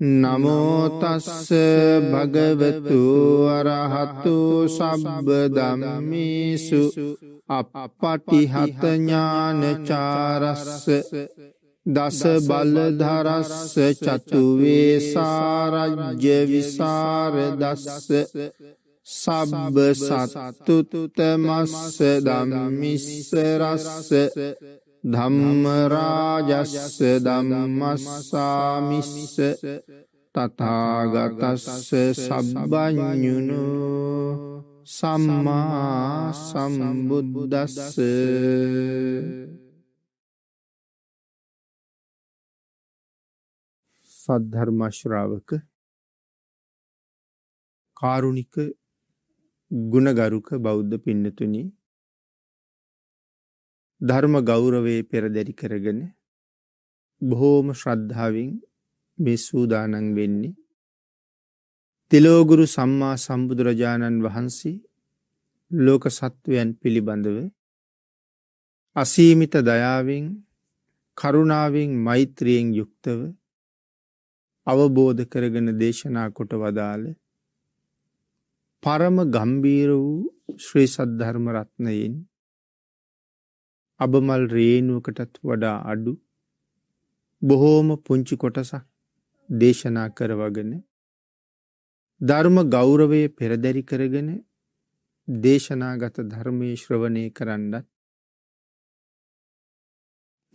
නමෝතස්ස භගවතු අරහතු සබ්බ දම්මිසු අපපටිහතඥානචාරස්ස දස බලධරස්ස චතුවේසාරජ්‍ය විසාර දස්ස සබ්බ සත්තුතුතමස්ස දම්මිස්සරස්ස ධම්මරාජස්ස දම්මස්සාමිස්ස තතාගතස්ස සබ්බඥුණු සම්මා සම්බුද්බුදස්ස සද්ධර්මශ්‍රාවක කාරුණික ගුණගරුක බෞද්ධ පින්නතුනී ධර්ම ගෞරවයේ පෙරදැරි කරගෙන බොහෝම ශ්‍රද්ධාවෙන් මේ සූදානන් වෙන්නේ. තිලෝගුරු සම්මා සම්බුදුරජාණන් වහන්සේ ලෝක සත්වයන් පිළිබඳව අසීමිත දයාවෙන් කරුණාවෙන් මෛත්‍රියෙන් යුක්තව අවබෝධ කරගෙන දේශනා කොට වදාළ පරම ගම්බීර වූ ශ්‍රී සද්ධර්ම රත්නයෙන් අබමල් රේනුවකටත් වඩා අඩු බොහෝම පුංචි කොටසක් දේශනා කරවගෙන ධර්ම ගෞරවය පෙරදැරි කරගෙන දේශනාගත ධර්මය ශ්‍රවණය කරන්නත්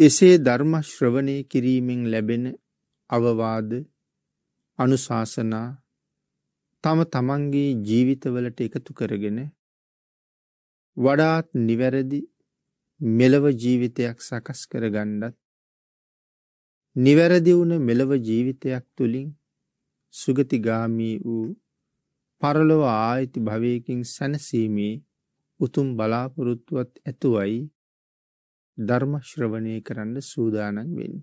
එසේ ධර්ම ශ්‍රවණය කිරීමෙන් ලැබෙන අවවාද අනුශාසනා තම තමන්ගේ ජීවිතවලට එකතු කරගෙන වඩාත් නිවැරදි මෙලව ජීවිතයක් සකස් කරගණ්ඩත් නිවැරදි වුණ මෙලව ජීවිතයක් තුළින් සුගතිගාමී වූ පරලොව ආයිති භවයකින් සැනසීමේ උතුම් බලාපොරොත්තුවත් ඇතුවයි ධර්මශ්‍රවණය කරන්න සූදානන් වෙන්න.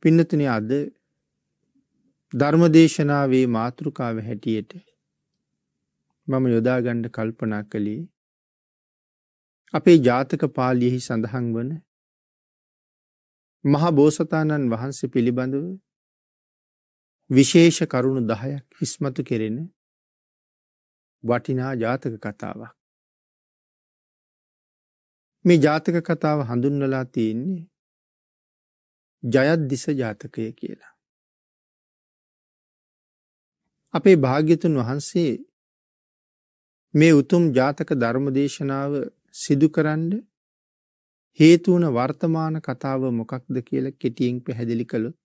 පින්නතුන අද ධර්මදේශනාවේ මාතෘකාව හැටියට මම යොදාගණ්ඩ කල්පනා කළේ අපේ ජාතක පාලියෙහි සඳහන් වන මහා බෝසතාණන් වහන්සේ පිළිබඳව විශේෂ කරුණු දහයක් හිස්මතු කෙරෙන වටිනා ජාතක කතාවක්. මේ ජාතක කතාව හඳුන්වලා තියෙන්නේ ජයත්දිස ජාතකය කියලා. අපේ භාග්‍යතුන් වහන්සේ මේ උතුම් ජාතක ධර්ම දේශනාව සිදුකරන්න හේතු වුණ වර්තමාන කතාව මොකක්ද කියලා කෙටියෙන් පැහැදිලි කළොත්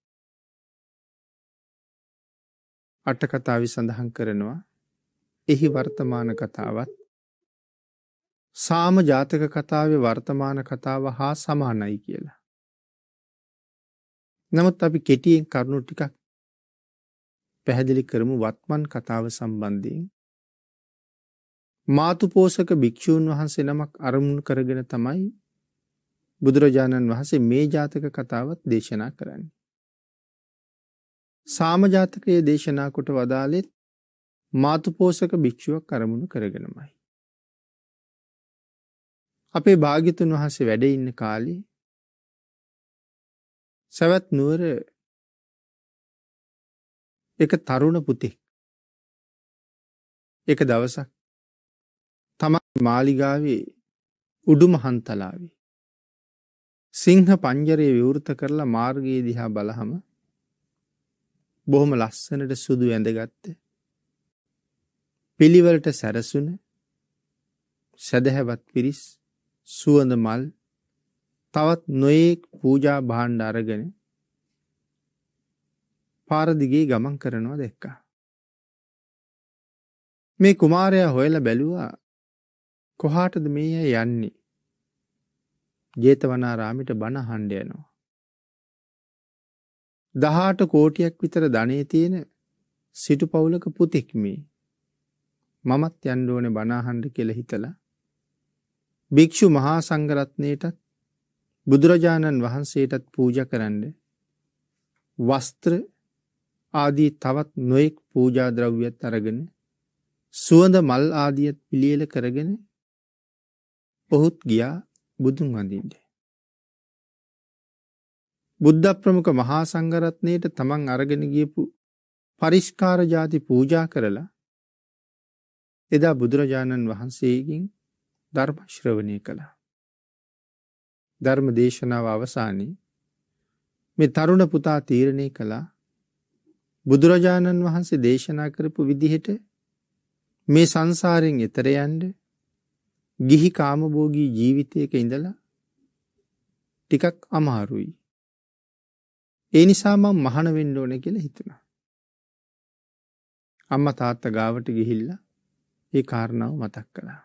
අට කතාවේ සඳහන් කරනවා එහි වර්තමාන කතාවත් සාම ජාතක කතාවේ වර්තමාන කතාව හා සමානයි කියලා. නමුත් අපි කෙටියෙන් කරුණු ටිකක් පැහැදිලි කරමු වත්මන් කතාව සම්බන්ධයෙන් මාතුපෝසක භික්‍ෂූන් වහන්සේ නමක් අරමුණු කරගෙන තමයි බුදුරජාණන් වහන්සේ මේ ජාතක කතාවත් දේශනා කරන්න. සාමජාතකයේ දේශනා කොට වදාලෙත් මාතුපෝසක භික්‍ෂුවක් අරමුණු කරගෙනමයි. අපේ භාගිතුන් වහන්සේ වැඩ ඉන්න කාලේ සැවැත් නුවර එක තරුණ පුතෙක් එක දවසක් තමයි මාලිගාවේ උඩුමහන්තලාවේ. සිංහ පංජරයේ විවෘත කරලා මාර්ගයේ දිහා බලහම බොහොම ලස්සනට සුදු ඇඳගත්ත. පිළිවලට සැරසුන සැදැහැවත් පිරිස් සුවඳ මල් තවත් නොයෙක් පූජා භාණ්ඩ අරගෙන පාරදිගේ ගමන් කරනවා දැක්කා. මේ කුමාරයා හොයල බැලුවා කොහාටද මේ අය යන්නේ ජේතවනාරාමිට බණහන්ඩ යනවා. දහාට කෝටියක් විතර ධනේ තියෙන සිටු පවුලක පුතෙක් මේ මමත් යන්ඩෝන බනාහන්ඩ කෙළ හිතලා භික්‍ෂු මහා සංගරත්නයටත් බුදුරජාණන් වහන්සේටත් පූජ කරන්න වස්ත්‍ර ආදී තවත් නොයෙක් පූජාද්‍රව්‍යත් අරගෙන සුවඳ මල් ආදියත් පිළියල කරගෙන ඔහුත් ගියා බුදුන් වඳින්න. බුද්ධ ප්‍රමුඛ මහා සංඝරත්නයට තමන් අරගෙන ගියපු පරිස්කාර ಜಾති පූජා කරලා එදා බුදුරජාණන් වහන්සේගෙන් ධර්ම ශ්‍රවණය කළා. ධර්ම දේශනාව අවසානයේ මේ තරුණ පුතා තීරණය කළා බුදුරජාණන් වහන්සේ දේශනා කරපු විදිහට මේ සංසාරයෙන් එතර යන්නේ ගිහි කාමභෝගී ජීවිතයක ඉඳලා ටිකක් අමාරුයි. ඒ නිසා මම මහාන වෙන්න ඕනේ කියලා හිතුණා. අම්මා තාත්තා ගාවට ගිහිල්ලා ඒ කාරණාව මතක් කළා.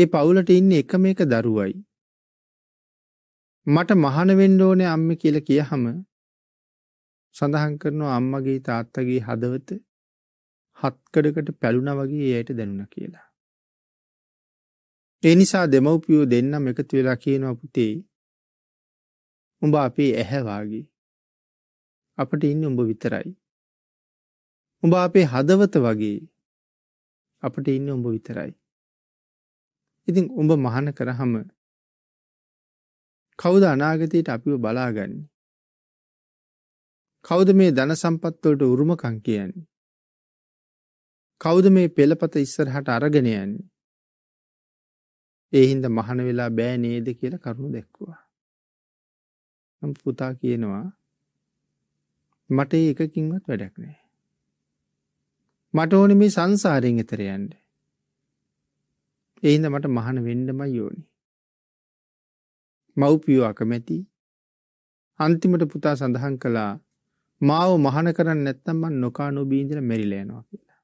ඒ පවුලට ඉන්නේ එකම එක දරුවයි. මට මහාන වෙන්න ඕනේ අම්මේ කියලා කියහම සඳහන් කරනවා අම්මගේ තාත්තගේ හදවත හත්කඩකට පැලුණා වගේ එයට දැනුණා කියලා. ඒ නිසා දෙමව්පියෝ දෙන්නම් එකතු වෙලා කියනවා පුතේ උඹ අපේ ඇහැ වාගේ අපට ඉන්නේ උඹ විතරයි උඹ අපේ හදවත වගේ අපට ඉන්නේ උඹ විතරයි ඉතින් උඹ මහන කරහම කවුද අනාගතයට අපිව බලාගන්නේ කවුද මේ ධන සම්පත්වලට උරුමකං කියන්නේ කවුද මේ පෙළපත ඉස්සරහට අරගෙන යන්නේ ඒ හින්දා මහාන වෙලා බෑ නේද කියලා කරුණු දැක්වුවා. නම් පුතා කියනවා මට එකකින්වත් වැඩක් නෑ. මට ඕනේ මේ සංසාරයෙන් එතර යන්න. ඒ හින්දා මට මහාන වෙන්නමයි ඕනේ. මව්පියෝ අකමැති අන්තිමට පුතා සඳහන් කළා මාව මහාන කරන්නේ නැත්නම් මං නොකා නොබී ඉඳලා මෙරිලා යනවා කියලා.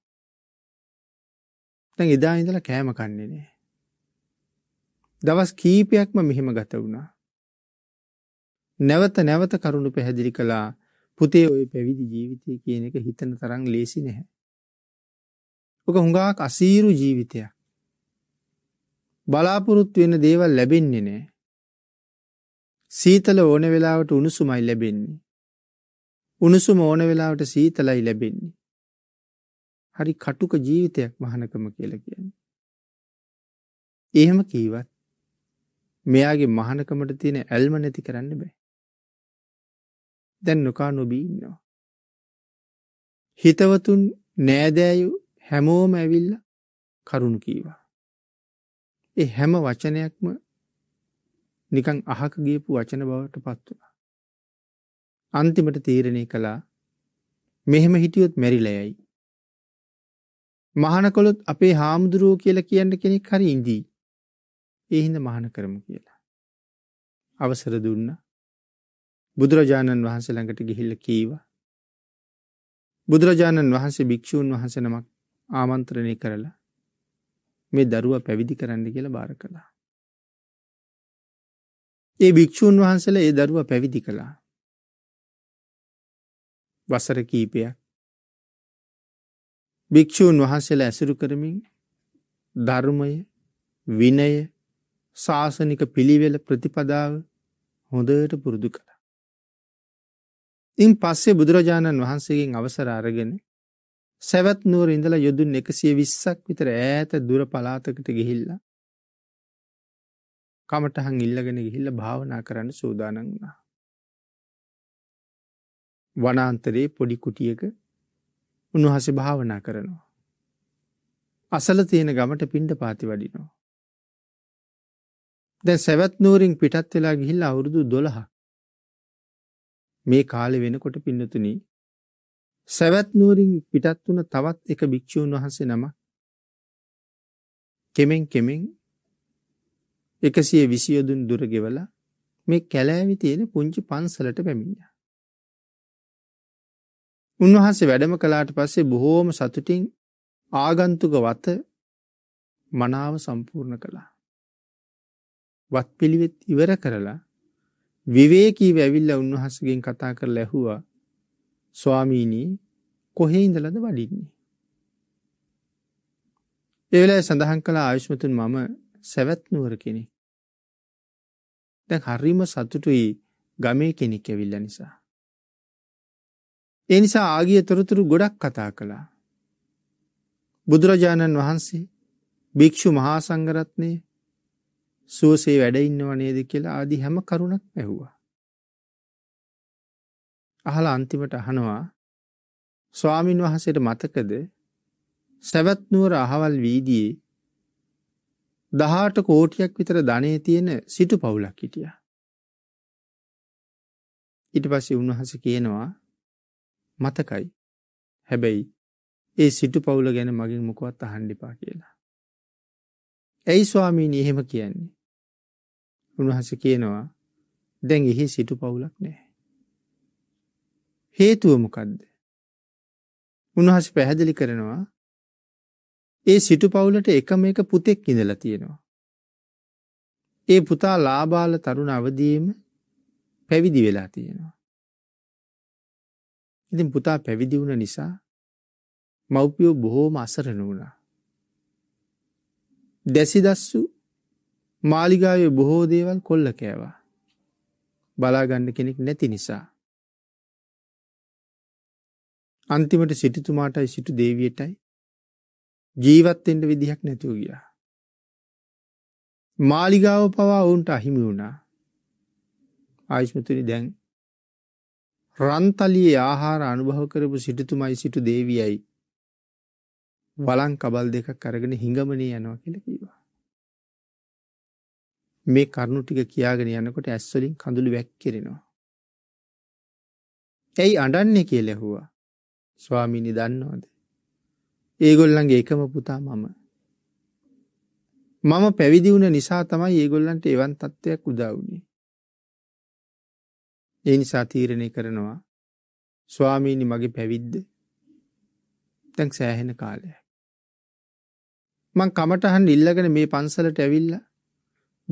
දැන් එදා ඉඳලා කෑම කන්නේ නෑ. දවස් කීපයක්ම මෙහෙම ගත වුණා. නැවත නැවත කරුණු පැහැදිලි කළා පුතේ ඔය පැවිදි ජීවිතය කියන එක හිතන තරම් ලේසි නැහැ. ඔක හුඟක් අසීරු ජීවිතයක්. බලාපොරොත්තු වෙන දේවල් ලැබෙන්නේ නැහැ. සීතල ඕන වෙලාවට උණුසුමයි ලැබෙන්නේ. උණුසුම ඕන වෙලාවට සීතලයි ලැබෙන්නේ. හරි කටුක ජීවිතයක් මහානකම කියලා කියන්නේ. එහෙම කීවත් මෙයාගේ මහනකමට තියෙන ඇල්ම නැති කරන්න බෑ. දැන් නොකා නොබී ඉන්නවා. හිතවතුන් නෑදෑයු හැමෝම ඇවිල්ල කරුණු කීවා. ඒ හැම වචනයක්ම නිකං අහක ගියපු වචන බවට පත් වුණා. අන්තිමට තීරණය කළා මෙහෙම හිටියොත් මැරිලයයි. මහනකොළොත් අපේ හාමුදුරුවෝ කියලා කියන්න කෙනෙක් හරි ඉඳී. ඒහින්ද මහන කරමු කියලා. අවසර දුන්න බුදුරජාණන් වහන්සේ ළඟට ගිහිල්ල කීවා. බුදුරජාණන් වහන්සේ භික්‍ෂූන් වහසනමක් ආමන්ත්‍රණය කරලා මේ දරුව පැවිදි කරන්න කියලා බාර කළා. ඒ භික්‍ෂූන් වහන්සල ඒ දරුව පැවිදි කළා. වසර කීපයක් භික්‍ෂූන් වහන්සේලා ඇසුරු කරමින් ධර්මය විනය ශාසනික පිළිවෙල ප්‍රතිපදාව හොඳට පුරුදු කළා. ඉන් පස්සේ බුදුරජාණන් වහන්සේගෙන් අවසර අරගෙන සැවත් නුවර ඉඳලා යොදුන් එකසිය විස්සක් විතර ඈත දුර පලාතකට ගිහිල්ලා කමටහන් ඉල්ලගෙන ගිහිල්ල භාවනා කරන්න සූදානන් වුණා. වනාන්තරයේ පොඩි කුටියක උන්වහස භාවනා කරනවා. අසල තියෙන ගමට පින්ඩ පාති වඩිනවා. දැන් සැවැත් නූරින් පිටත් වෙලා ගිහිල්ලා අවුරුදු 12ක්. මේ කාලේ වෙනකොට පින්නතුනි සැවැත් නූරින් පිටත් වුණ තවත් එක භික්ෂුන් වහන්සේ නම කෙමෙන් කෙමෙන් 120 දුන් දුර ගෙවලා මේ කැලෑවි තියෙන පුංචි පන්සලට පැමිණියා. උන්වහන්සේ වැඩම කළාට පස්සේ බොහෝම සතුටින් ආගන්තුක වත මනාව සම්පූර්ණ කළා. වත් පිළිවෙත් ඉවර කරලා විවේකීව ඇවිල්ල උන්වහසගෙන් කතා කර ලැහුවා ස්වාමීණී කොහේ ඉඳලද වඩින්නේ. ඒවෙලා සඳහන් කළ ආයුෂ්මතුන් මම සැවැත්නුවර කෙනෙක්. දැ හරිම සතුටුයි ගමේ කෙනෙක් ඇවිල්ල නිසා. එනිසා ආගිය තොරතුරු ගොඩක් කතා කළා. බුදුරජාණන් වහන්සේ භික්‍ෂු මහා සංගරත්නය සුවසේ වැඩ ඉන්නව නේද කියලා ආදි හැම කරුණක් ඇහුවා. අහලා අන්තිමට අහනවා ස්වාමින් වහන්සේට මතකද සවැත් නුවර අහවල් වීදියේ 18 කෝටියක් විතර ධනෙ තියෙන සිටු පවුලක් හිටියා. ඊට පස්සේ උන්වහන්සේ කියනවා මතකයි. හැබැයි ඒ සිටු පවුල ගැන මගෙන් මොකවත් අහන්න එපා කියලා. ඇයි ස්වාමීනි එහෙම කියන්නේ? උන්වහස කියනවා දැන් එහි සිටු පවුලක් නෑ. හේතුවමකක්ද. උන්වහස පැහැදිලි කරනවා ඒ සිටු පවුලට එකම එක පුතෙක් ඉඳලා තියෙනවා. ඒ පුතා ලාබාල තරුණ අවදීම පැවිදි වෙලා තියෙනවා. ඉතින් පුතා පැවිදි වුණ නිසා මව්පියෝ බොහෝම අසරණ වුණා. දැසිදස්සු මාලිගාවේ බොහෝ දේවල් කොල්ල කෑවා. බලාගන්න කෙනෙක් නැති නිසා. අන්තිමට සිටිතුමාටයි සිටු දේවියටයි ජීවත්තෙන්ට විදිහක් නැතිව ගියා. මාලිගාව පවා ඔවුන්ට අහිමි වුණා. ආයිශ්මතුනි දැන් රන්තලියේ ආහාර අනුභව කරපු සිටුතුමයි සිටු දේවියයි වලං කබල් දෙකක් අරගෙන හිඟමනේ යනවා කියලා කිව්වා. මේ කරුණු ටික කියාගෙන යනකොට ඇස් වලින් කඳුළු වැක්කිරෙනවා. "ඇයි අඬන්නේ?" කියලා ඇහුවා. ස්වාමීනි දන්නවද? ඒගොල්ලන්ගේ එකම පුතා මම. මම පැවිදි වුණ නිසා තමයි ඒගොල්ලන්ට එවන් තත්ත්වයක් උදා වුණේ. ඒ නිසා තීරණය කරනවා ස්වාමීනි මගේ පැවිද්ද දැන් සෑහෙන කාලයක්. මං කමටහන් ඉල්ලගෙන මේ පන්සලට ඇවිල්ලා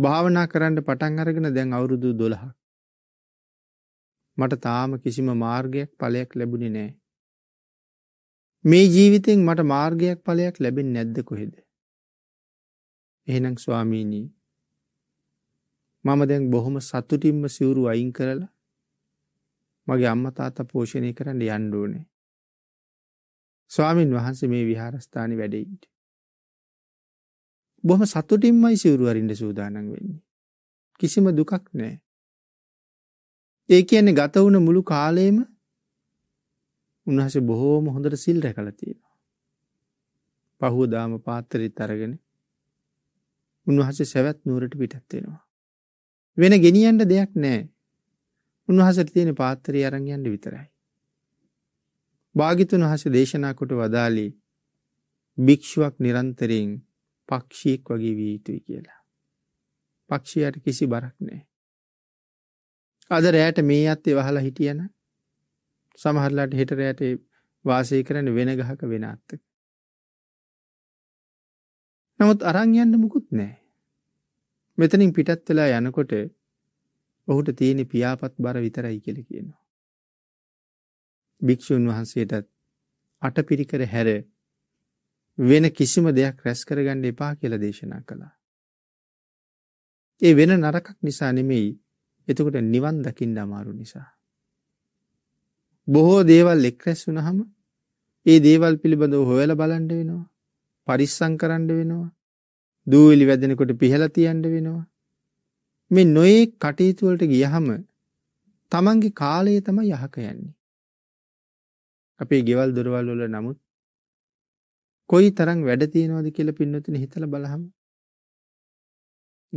භාවනා කරන්න පටන් අරගෙන දැන් අවුරුදු දොළහක්. මට තාම කිසිම මාර්ගයක් ඵලයක් ලැබුණි නෑ. මේ ජීවිතෙන් මට මාර්ගයක් ඵලයක් ලැබෙන් නැද්ද කොහෙද. එහෙනම් ස්වාමීණී මම දැන් බොහොම සතුටින්ම සිවුරු අයින් කරලා මගේ අම්මතාත පෝෂණය කරන්න යණ්ඩෝනේ. ස්වාමීන් වහන්සේ මේ විහාරස්ථානි වැඩෙයිට. බොහොම සතුටින්මයි සිවුරු අරින්න සූදානම් වෙන්නේ. කිසිම දුකක් නැහැ. ඒ කියන්නේ ගත වුණ මුළු කාලයම උන්වහන්සේ බොහෝම හොඳට සිල් රැකලා තියෙනවා. පහුවදාම පාත්‍රෙත් අරගෙන උන්වහන්සේ සවැත් නුවරට පිටත් වෙනවා. වෙන ගෙනියන්න දෙයක් නැහැ. උන්වහන්සේට තියෙන පාත්‍රය අරන් යන්න විතරයි. භාග්‍යතුන් වහන්සේ දේශනා කොට වදාළේ භික්ෂුවක් නිරන්තරයෙන් පක්ෂියෙක් වගේ විය යුතුයි කියලා. පක්ෂියට කිසි බරක් නෑ. අද රෑට මේ අත්තේ වහලා හිටියන සමහරලාට හෙට රෑට වාසය කරන වෙන ගහක වෙන අත්තක. නමුත් අරං යන්න මුකුත් නෑ. මෙතනින් පිටත් වෙලා යනකොට ඔහුට තියෙන පියාපත් බර විතරයි කියල කියනවා. භික්‍ෂූන් වහන්සේටත් අටපිරිකර හැර වෙන කිසිම දෙයක් රැස් කරගන්න එපා කියලා දේශනා කළා. ඒ වෙන නරකක් නිසා නෙමෙයි. එතකොට නිවන් දකින්න අමාරු නිසා. බොහෝ දේවල් එක් රැස් වුණාම ඒ දේවල් පිළිබඳව හොයලා බලන්න වෙනවා. පරිස්සම් කරන්න වෙනවා. දූවිලි වැදෙනකොට පිහලා තියන්න වෙනවා. මේ නොයේ කටයුතු වලට ගියහම තමන්ගේ කාලය තමයි යහක යන්නේ. අපේ ගෙවල් දොරවල් වල නමුත් කොයි තරම් වැඩ තියෙනවද කියලා පින්නතුනි හිතලා බලහම.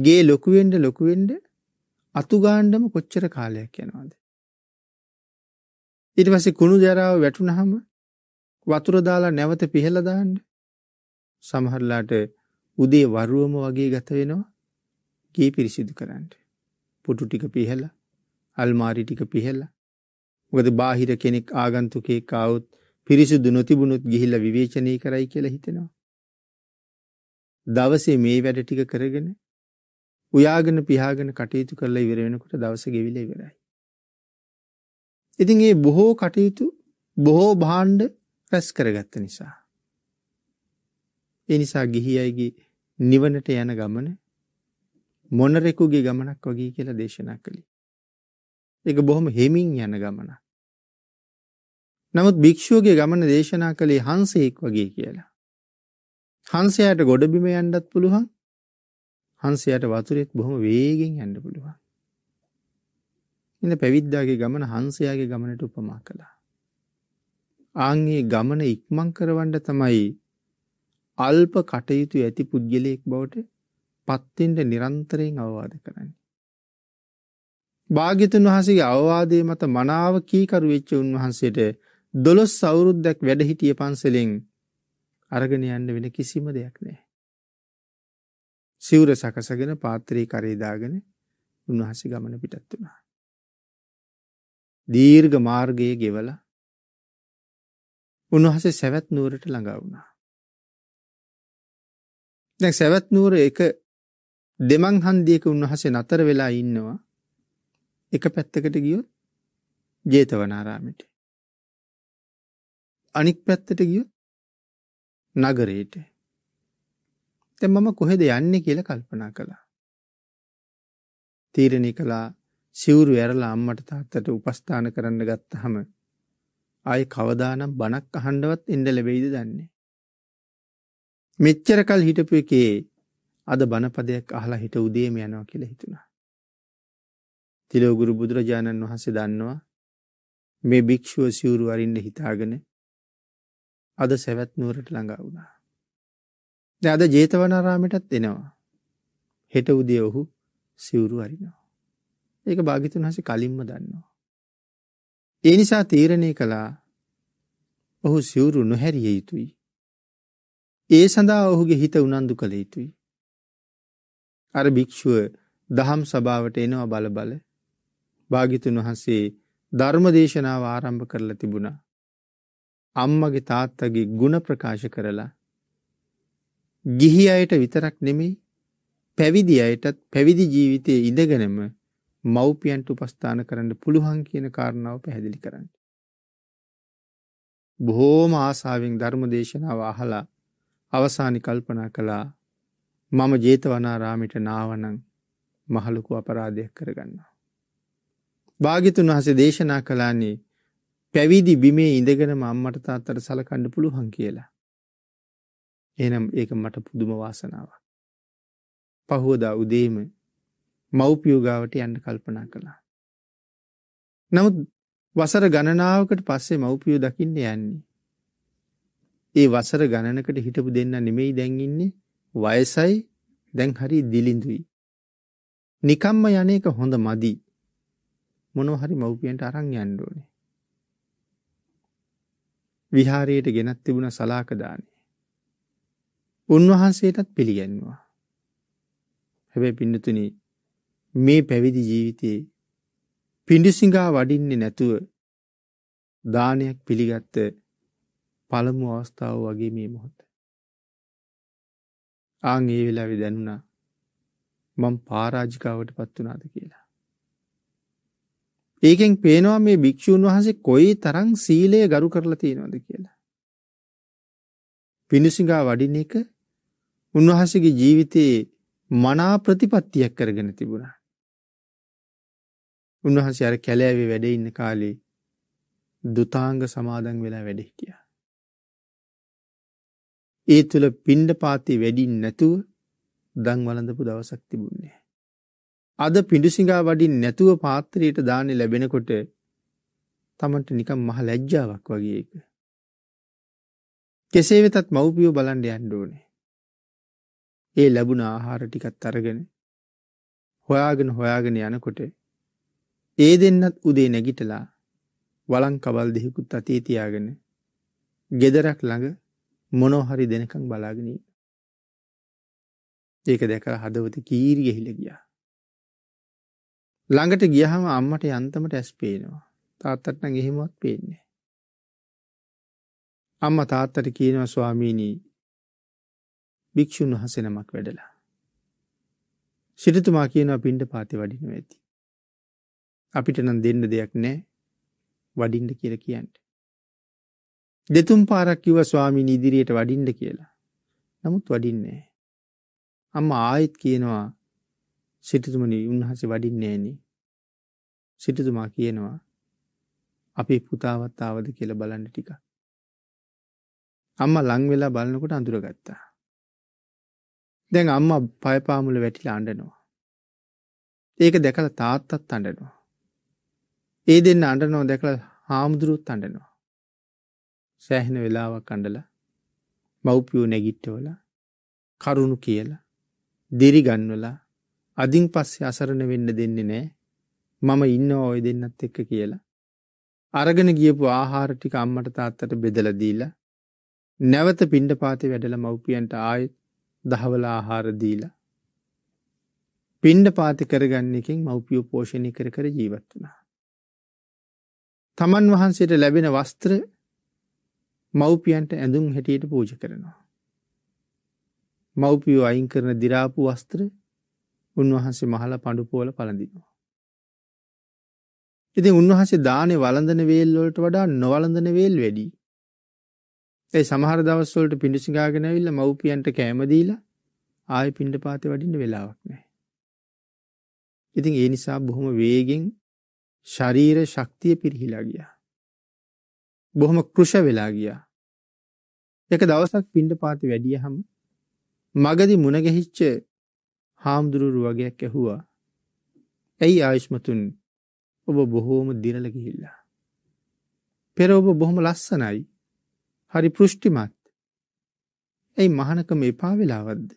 ගේ ලොකු වෙන්න ලොකු වෙන්න අතු ගාන්නම කොච්චර කාලයක් යනවද? ඊට පස්සේ කුණු ජරාව වැටුනහම වතුර දාලා නැවත පිහලා දාන්න. සමහරලාට උදේ වරුවම වගේ ගත වෙනවා. ගේ පිරිසිදු කරන්න. පුටු ටික පිහලා, අල්මාරි ටික පිහලා. මොකද බාහිර කෙනෙක් ආගන්තුකෙක් ආවොත් පිරිසිදු නොතිබුණොත් ගිහිල්ලා විවේචනය කරයි කියලා හිතෙනවා. දවසේ මේ වැඩ ටික කරගෙන උයාගෙන පියාගෙන කටයුතු කරලා ඉවර වෙනකොට දවස ගෙවිලා ඉවරයි. ඉතින් මේ බොහෝ කටයුතු බොහෝ භාණ්ඩ රැස් කරගත්ත නිසා ඒ නිසා ගිහි අයගේ නිවනට යන ගමන මොනරෙකුගේ ගමනක් වගේ කියලා දේශනා කළේ. ඒක බොහොම හෙමින් යන ගමනක්. නමුත් භික්ෂුවගේ ගමන දේශනා කළේ හංසයෙක් වගේ කියලා. හංසයාට ගොඩබිම යන්නත් පුළුවන්. හංසයාට වතුරෙක් බොහොම වේගෙන් යන්න පුළුවන්. ඉතින් පැවිද්දාගේ ගමන හංසයාගේ ගමනට උපමා කළා. ආන්ගේ ගමන ඉක්මන් කරවන්න තමයි අල්ප කටයුතු ඇති පුද්ගලයෙක් බවට පත්වෙන්න නිරන්තරයෙන් අවවාද කරන්නේ. භාග්‍යතුන් වහන්සේගේ අවවාදයේ මත මනාව කීකරු වෙච්ච උන්වහන්සේට දොළොස් අවුරුද්දක් වැඩ හිටිය පන්සලෙන් අරගෙන යන්න වෙන කිසිම දෙයක් නෑ. සිවුර සකසගෙන පාත්‍රී කරේ දාගෙන උන්වහන්සේ ගමන පිටත් වුණා. දීර්ඝ මාර්ගයේ ගෙවලා උන්වහන්සේ සවැත් නුවරට ළඟා වුණා. දැන් සවැත් නුවර එක දෙමන් හන්දියක උන්වහන්සේ නතර වෙලා ඉන්නවා. එක පැත්තකට ගියොත් ජේතවනාරාමයට. අනික් පැත්තට ගිය නගරයට. දැන් මම කොහෙද යන්නේ කියලා කල්පනා කළා. තීරණය කළා සිවුරු ඇරලා අම්මට තාත්තට උපස්ථාන කරන්න ගත්තාම ආයි කවදානම් බණක් අහන්නවත් එන්න ලැබෙයිද දන්නේ. මෙච්චර කල් හිටපු එකේ අද බණපදයක් අහලා හිට උදේම යනවා කියලා හිතුණා. තිලෝගුරු බුදුරජාණන් වහන්සේ දන්නවා මේ භික්ෂුව සිවුරු අරින්න හිතාගෙන අද සැවැත් නුවරට ළඟා වුණා. දැන් අද ජේතවනාරාමයටත් එනවා. හෙට උදේ ඔහු සිවුරු අරිනවා. ඒක භාග්‍යතුන් හසේ කලින්ම දන්නවා. ඒ නිසා තීරණය කළා ඔහු සිවුරු නොහැරිය යුතුයි. ඒ සඳහා ඔහුගේ හිත උනන්දු කළ යුතුයි. අර භික්ෂුව දහම් සභාවට එනවා බල බල භාගිතුන් වහන්සේ ධර්ම දේශනාව ආරම්භ කරලා තිබුණා. අම්මගේ තාත්තගේ ගුණ ප්‍රකාශ කරලා ගිහි අයට විතරක් නෙමෙයි පැවිදි අයටත් පැවිදි ජීවිතයේ ඉඳගෙනම මව්පියන්ට උපස්ථාන කරන්න පුළුවන් කියන කාරණාව පැහැදිලි කරන්න. බොහෝම ආසාවෙන් ධර්ම දේශනාව අහලා අවසානි කල්පනා කළා මම ජේතවනාරාමිට නාවනං මහලොකු අපරාධයක් කරගන්නවා. භාගිතුන් වහස දේශනා කලාන්නේ පැවිදි බිමේ ඉඳගෙන මම්මට තාත්තට සලකන්න පුළුවන් කියලා. එහෙනම් ඒක මට පුදුම වාසනාවක්. පහුවදා උදේම මව්පියෝ ගාවට යන්න කල්පනා කළා. නමුත් වසර ගණනාවකට පස්සේ මව්පියෝ දකින්න යන්නේ. ඒ වසර ගණනකට හිටපු දෙන්න නෙමෙයි දැන් ඉන්නේ වයසයි දැන් හරි දිලිඳුයි. නිකම්ම යන්නේක හොඳ මදි. මොනව හරි මව්පියන්ට අරන් යන්න ඕනේ. විහාරයට ගෙනත් තිබුණ සලාකදානය. උන්වහන්සේටත් පිළිගැන්වා. හැබැ පින්නතුන මේ පැවිදි ජීවිතයේ පිඩිසිංහා වඩින්නේ නැතුව දානයක් පිළිගත්ත පළමු අවස්ථාව වගේ මේ මොහොත. ආං ඒ වෙලාවෙ දැනුණා මං පාරාජිකාවට පත් වනාද කියලා. ඒකෙන් පේනවා මේ භික්ෂුන් වහන්සේ කොයි තරම් සීලය ගරු කරලා තියෙනවද කියලා. පිණුසිඟා වඩින එක උන්වහන්සේගේ ජීවිතයේ මනා ප්‍රතිපත්තියක් කරගෙන තිබුණා. උන්වහන්සේ අර කැලෑවේ වැඩ ඉන්න කාලේ දුතාංග සමාදන් වෙලා වැඩ හිටියා. ඒ තුල පිණ්ඩපාතේ වැඩි නැතුව දන් වළඳපු දවසක් තිබුණේ. අද පිඬුසිඟා වඩින් නැතුව පාත්‍රයට දාන්නේ ලැබෙනකොට තමන්ට නිකන් මහ ලැජ්ජාවක් වගේ එක. කෙසේ වෙතත් මව්පියෝ බලන්න යන්න ඕනේ. ඒ ලැබුණ ආහාර ටිකත් අරගෙන හොයාගෙන හොයාගෙන යනකොට ඒ දෙන්නත් උදේ නැගිටලා වලං කබල් දෙහිකුත් අතේ තියාගෙන ගෙදරක් ළඟ මොනෝ හරි දෙනකන් බලාගෙන ඒක දැකලා හදවත කීරි ගිහිල්ලා ගියා. ළඟට ගියහම අම්මට යන්තමට ඇස් පේනවා. තාත්තට නම් එහෙමවත් පේන්නේ අම්මා තාත්තට කියනවා ස්වාමීනි භික්ෂුන් වහන්සේ නමක් වැඩලා. සිටුතුමා කියනවා පින්ඩ පාති වඩින්න ඇති. අපිට නම් දෙන්න දෙයක් නැහැ. වඩින්න කියලා කියන්න. දෙතුන් පාරක් කිව්වා ස්වාමීනි ඉදිරියට වඩින්න කියලා. නමුත් වඩින්නේ නැහැ. අම්මා ආයෙත් කියනවා සිටුතුමනි උන්වහන්සේ වඩින්නේ නැහෙනි. සිටතුමා කියනවා අපේ පුතාවත් ආවද කියලා බලන්න ටික. අම්මා ලං වෙලා බලනකොට අඳුරගත්තා. දැන් අම්මා පයපාමුල වැටිලා අඬනවා. ඒක දැකලා තාත්තත් අඬනවා. ඒ දෙන්න අඬනවා දැකලා හාමුදුරුවොත් අඬනවා. සෑහෙන වෙලාවක් අඬලා මව්පියෝ නැගිට්ටවල කරුණු කියලා දෙරි ගන්වලා අදින් පස්සේ අසරණ වෙන්න දෙන්නේ නෑ මම ඉන්නවා ඔය දෙන්නත් එක්ක කියලා. අරගෙන ගියපු ආහාර ටික අම්මට තාත්තට බෙදලා දීලා නැවත පිණ්ඩපාතේ වැඩලා මව්පියන්ට ආයෙත් දහවල ආහාර දීලා පිණ්ඩපාති කරගන්න එකෙන් මව්පියෝ පෝෂණය කර කර ජීවත් වුණා. තමන් වහන්සේට ලැබෙන වස්ත්‍ර මව්පියන්ට ඇඳුම් හැටියට පූජ කරනවා. මව්පියෝ අයින් කරන දිරාපු වස්ත්‍ර උන්වහන්සේ මහල පඩුපෝල පළඳිනවා. ඉතින් උන්වහන්සේ දානේ වළඳන වේල් වලට වඩා නොවළඳන වේල් වැඩි. ඒ සමහර දවස් වලට පිඬු සිඟාගෙන ඇවිල්ලා මව්පියන්ට කෑම දීලා ආයෙ පිඬ පාතේ වඩින්න වෙලාවක් නැහැ. ඉතින් ඒ නිසා බොහොම වේගෙන් ශරීර ශක්තිය පිරිහිලා ගියා. බොහොම කෘෂ වෙලා ගියා. එක දවසක් පින්ඩ පාති වැඩියහම මගදි මුණ ගැහිච්ච හාමුදුරුවරු වගයක් ඇහුවා. ඇයි ආයුෂ්මතුන් ඔබ බොහෝම දිනල ගිහිල්ලා. පෙර ඔබ බොහොම ලස්සනයි. හරි පෘෂ්ටිමත්. ඇයි මහනකම එපා වෙලාවද්ද?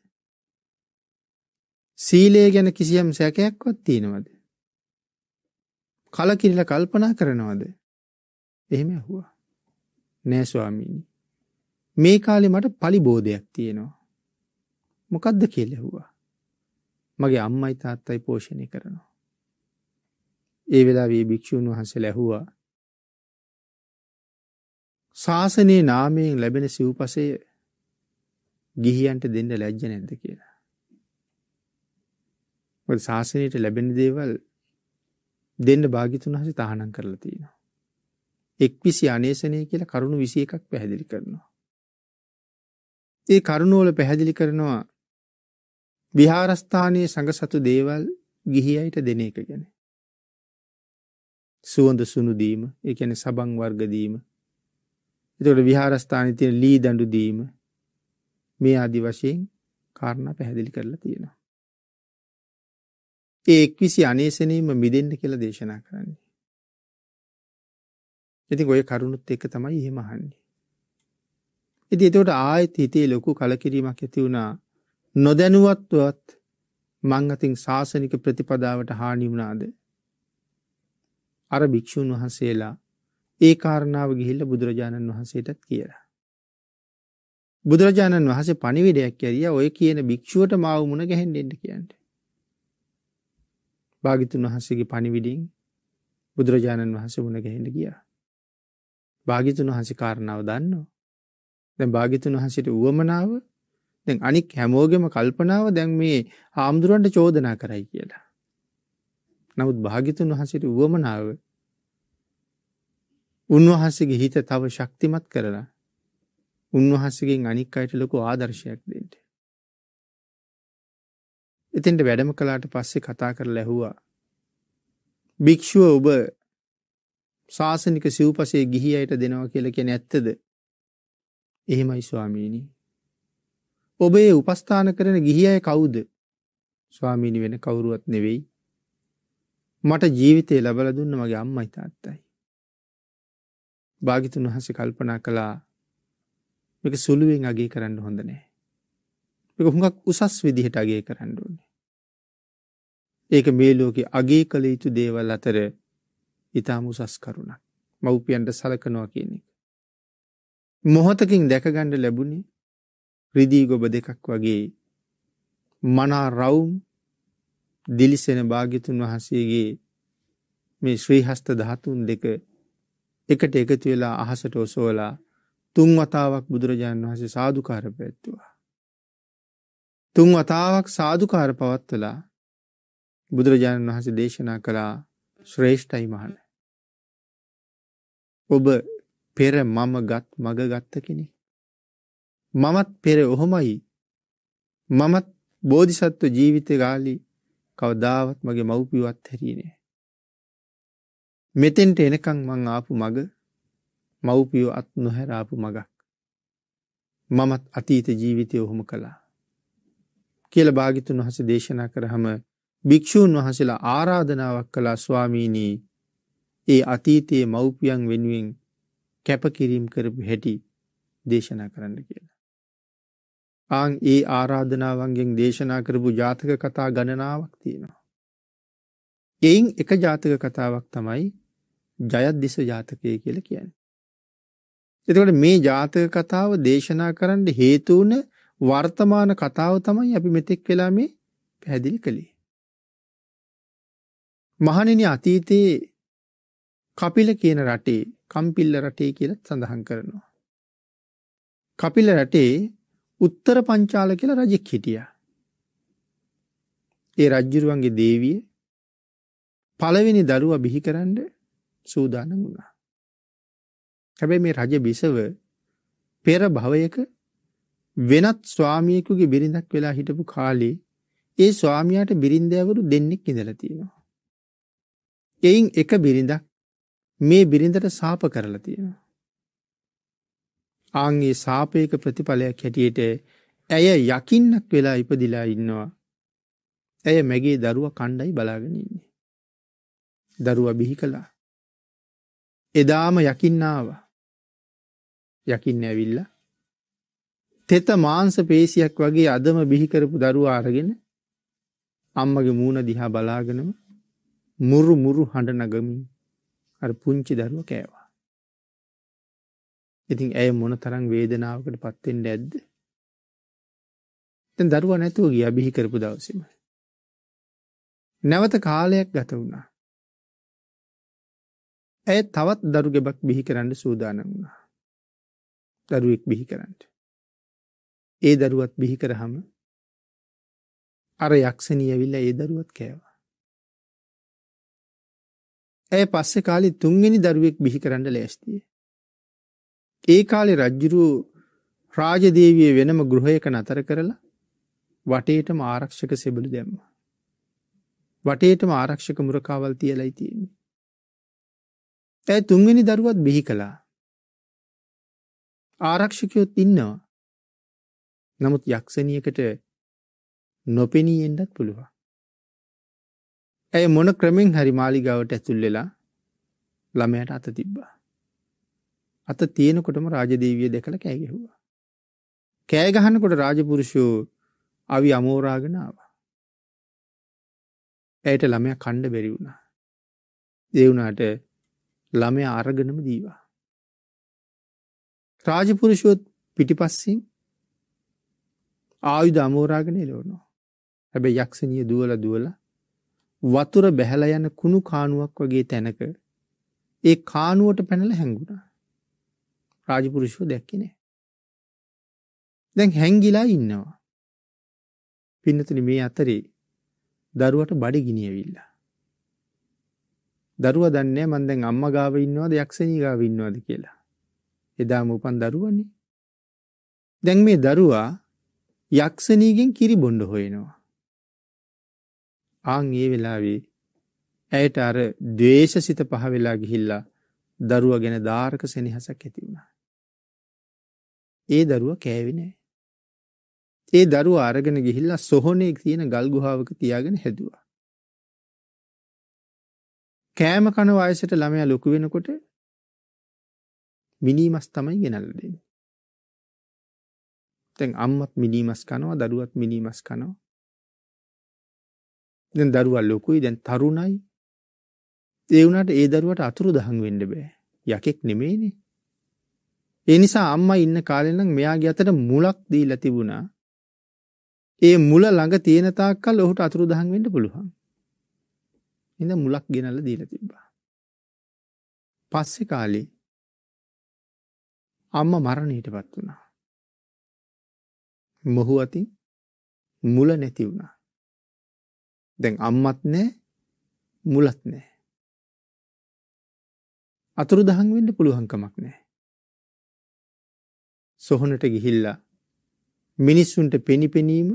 සීලය ගැන කිසියම් සැකයක්වත් තියෙනවද? කලකිරිලා කල්පනා කරනවද? එහෙම ඇහුවා. නෑ ස්වාමීනි. මේ කාලේ මට pali බෝධයක් තියෙනවා. මොකද්ද කියලා ඇහුවා. මගේ අම්මයි තාත්තයි පෝෂණය කරනවා. ඒ වෙලාවේ භික්ෂූන් වහන්සේ ලැහුවා ශාසනයේ නාමයෙන් ලැබෙන සිව්පසය ගිහියන්ට දෙන්න ලැජ්ජ නැද්ද කියලා. මොකද ශාසනයට ලැබෙන දේවල් දෙන්න භාග්‍යතුන් වහන්සේ තහනම් කරලා තියෙනවා. එක්විසි අනේසනය කියලා කරුණු 21ක් පැහැදිලි කරනවා. ඒ කරුණු වල පැහැදිලි කරනවා විහාරස්ථානයේ සංගසතු දේවල් ගිහියයිට දෙන එක ගැන. සුවඳ සුනුදීම ඒ කියන්නේ සබන් වර්ග දීම එතකොට විහාරස්ථානයේ තියෙන ලී දඬු දීම මේ ආදි වශයෙන් කාරණා පැහැදිලි කරලා තියෙනවා ඒ එක්විසි අනේසනීම මිදෙන්න කියලා දේශනා කරන්නේ ඉතින් ඔය කරුණුත් එක්ක තමයි එහෙම අහන්නේ ඉතින් එතකොට ආයෙත් හිතේ ලොකු කලකිරීමක් ඇති වුණා නොදැනුවත්වත් මං අතින් සාසනික ප්‍රතිපදාවට හානි වුණාද අර භික්‍ෂූන් වහන්සේලා ඒ කාරණාව ගිහිල්ල බුදුරජාණන් වහන්සේටත් කියලා. බුදුරජාණන් වහසේ පනිවිඩයක් ඇරිය ඔය කියන භික්‍ෂුවට මාව මුණ ගැහෙන්ඩෙන්ට කියන්ට. භාගිතුන් වහන්සේගේ පනිවිඩින් බුදුරජාණන් වහස මුණ ගැහෙන්ට ගියා. භාගිතුන් වහන්සේ කාරණාව දන්නවා. දැ භාගිතුන් වහන්සට වුවමනාව දැන් අනික් හැමෝගෙම කල්පනාව දැන් මේ හාමුදුරුවන්ට චෝදනා කරයි කියලා. නමුත් භාගිතුන් වහසට වුවමනාව උන්වහන්සේගේ හිත තව ශක්තිමත් කරලා උන්වහන්සේගෙන් අනික් අයට ලොකු ආදර්ශයක් දෙන්න. එතෙන්ට වැඩම කළාට පස්සේ කතා කරලා ඇහුවා. භික්ෂුව ඔබ ශාසනික සිව්පසේ ගිහි අයට දෙනවා කියලා කියන ඇත්තද? එහෙමයි ස්වාමීනි. ඔබේ උපස්ථාන කරන ගිහි අය කවුද? ස්වාමීනි වෙන කවුරුවත් නෙවෙයි. මට ජීවිතය ලබල දුන්න මගේ අම්මයි තාත්තයි. භාගිතුන් වහස කල්පනා කළා මේක සුළුවෙන් අගේ කරන්න හොඳ නෑ. එක හුඟක් උසස් විදිහට අගේ කරන්න ඕනේ. ඒක මේ ලෝකෙ අගේ කළ යුතු දේවල් අතර ඉතාම උසස් කරුණක් මව්පියන්ට සලකනවා කියන එක. මොහොතකින් දැකගණ්ඩ ලැබුණේ රිදී ගොබ දෙකක් වගේ මනා රවුම් දිලිසෙන භාගිතුන් වහන්සේගේ මේ ශ්‍රීහස්ත ධාතුන් දෙක එකට එකතු වෙලා අහසට ඔසෝලා තුන් වතාවක් බුදුරජාණන් වහන්සේ සාධකාර පැත්තුවා. තුන් වතාවක් සාධකාර පවත්වලා බුදුරජාණන් වහන්සේ දේශනා කළා ශ්‍රේෂ්ඨයි මහන. ඔබ පෙර මම ගත් මග ගත්ත කෙනෙ. මමත් පෙර ඔහොමයි මමත් බෝධිසත්ව ජීවිත ගාලි කවදාවත් මගේ මව්පියවත් හැරීනේ. මෙතෙන්ට එනකං මං ආපු මග මව්පියෝ අත් නොහැරාපු මගක්. මමත් අතීත ජීවිතය ඔහොම කළා. කියල භාගිතුන් වහස දේශනා කරහම භික්‍ෂූන් වහසලා ආරාධනාවක් කළා ස්වාමීනී ඒ අතීතයේ මව්පියන් වෙනුවෙන් කැපකිරීම් කරපු හැටි දේශනා කරන්න කියලා. ආන් ඒ ආරාධනාවන්ගෙන් දේශනා කරපු ජාතක කතා ගණනාවක් තියෙනවා. එයින් එක ජාතක කතාවක් තමයි ජයද්දිස ජාතකය කියලා කියන්නේ. එතකොට මේ ජාතක කතාව දේශනා කරන්න හේතු වුණ වර්තමාන කතාව තමයි අපි මෙතෙක් වෙලා මේ පැහැදිලි කළේ. මහණෙනි අතීතයේ කපිල කියන රටේ කම්පිල්ල රටේ කියලා සඳහන් කරනවා. කපිල රටේ උත්තර පංචාල කියලා රජෙක් හිටියා. ඒ රජ්ජුරුවන්ගේ දේවිය පළවෙනි දරුවා බිහි කරන්න සූදානම් වුණා. හැබැයි මේ රජ බිසව පෙර භවයක වෙනත් ස්වාමියෙකුගේ බිරිඳක් වෙලා හිටපු කාලේ ඒ ස්වාමියාට බිරිඳවරු දෙන්නෙක් ඉඳලා තියෙනවා. එයින් එක බිරිඳක් මේ බිරිඳට සාප කරලා තියෙනවා. ආන්ගේ සාපේක ප්‍රතිඵලයක් හැටියට ඇය යකින්නක් වෙලා ඉපදිලා ඉන්නවා. ඇය මැගේ දරුව කණ්ඩයි බලාගෙන ඉන්නේ. දරුව බිහි කළා. එදාම යකින්නාව. යකින්න ඇවිල්ල. තෙත මාංස පේසියක් වගේ අදම බිහිකරපු දරුවා අරගෙන අම්මගේ මූුණ දිහා බලාගෙනම මුරු මුරු හඬ නගමින් අර පුංචි දරුව කෑව. ඉතින් ඇය මොන තරං වේදනාවකට පත්තෙන්ට ඇද්ද. තැන් දරුව නැතුව ගිය බිහි කරපු දවසම. නැවත කාලයක් ගත වුණා. ඇය තවත් දරු ගෙබක් බිහි කරන්න සූදාන වුණා. දරුවෙක් බිහි කරන්නට. ඒ දරුවත් බිහි කරහම අර යක්ෂණියවිල්ල ඒ දරුවත් කෑවා. ඇය පස්සෙ කාලි තුන්ගනි දරුවෙක් බිහි කරන්න ලෑස්තියේ. ඒ කාලේ රජ්ජුරු රාජදේවිය වෙනම ගෘහයක නතර කරලා වටේටම ආරක්ෂක සෙබළු දැම්මා. වටේටම ආරක්ෂක මුරකාවල් තියලයි තියෙන්නේ. ඇය තුන්වෙනි දරුවත් බිහි කළා. ආරක්ෂකයොත් ඉන්නවා. නමුත් යක්ෂණියකට නොපෙනී එන්නත් පුළුවන්. ඇය මොන ක්‍රමෙන් හරි මාලිගාවට ඇතුල් වෙලා ළමයට අත තිබ්බා. අත තියෙනකොටම රාජදේවිය දැකලා කෑ ගැහුවා. කෑ ගහනකොට රාජපුරුෂයෝ අවි අමෝරාගෙන ආවා. ඇයට ළමයා කණ්ඩ බැරි වුණා. ඒ වුණාට ළමයා අරගෙනම දීවා. රාජපුරුෂයොත් පිටිපස්සෙන් ආයුධ අමෝරාගෙන එළවනවා. හැබැයි යක්ෂණිය දුවලා දුවලා වතුර බැහැලා යන කුණු කානුවක් වගේ තැනක ඒ කානුවට පැනලා හැංගුණා. රාජපුරුෂෝ දැක්කේ නෑ. දැන් හැංගිලා ඉන්නවා. පින්නතුනි මේ අතරේ දරුවට බඩ ගිනියවිලා. දරුවා දන්නේ මම දැන් අම්මා ගාව ඉන්නවද යක්ෂණී ගාව ඉන්නවද කියලා. එදාම උපන් දරුවනේ. දැන් මේ දරුවා යක්ෂණීගෙන් කිරි බොණ්ඩ හොයනවා. ආන් ඒ වෙලාවේ ඇයට අර ද්වේෂසිත පහ වෙලා ගිහිල්ලා දරුවා ගැන දාර්ක සෙනෙහසක් ඇති වුණා. ඒ දරුවා කෑවේ නෑ. ඒ දරුවා අරගෙන ගිහිල්ලා සොහොනේ තියෙන ගල් ගුහාවක තියාගෙන හැදුවා. කෑම කන වයසට ළමයා ලොකු වෙනකොට මිනි මස් තමයි ගෙනල්ලා දෙන්නේ. දැන් අම්මත් මිනි මස් කනවා දරුවත් මිනි මස් කනවා. දැන් දරුවා ලොකුයි දැන් තරුණයි. ඒ වුණාට ඒ දරුවට අතුරු දහන් වෙන්න බෑ. යකෙක් නෙමෙයිනේ. ඒ නිසා අම්මා ඉන්න කාලේ නම් මෙයාගේ අතට මුලක් දීලා තිබුණා. ඒ මුල ළඟ තියෙන තාක්කල් ඔහුට අතුරුදහන් වෙන්න පුළුවන්. ඉඳ මුලක් ගෙනල්ලා දීලා තිබ්බා. පස්සේ කාලේ අම්මා මරණයටපත් වුණා. මොහු අතින් මුල නැති වුණා. දැන් අම්මත් නැහැ මුලත් නැහැ. අතුරුදහන් වෙන්න පුළුවන් කමක් නැහැ. සොහොනට ගිහිල්ලා මිනිස්සුන්ට පෙනිපෙනීම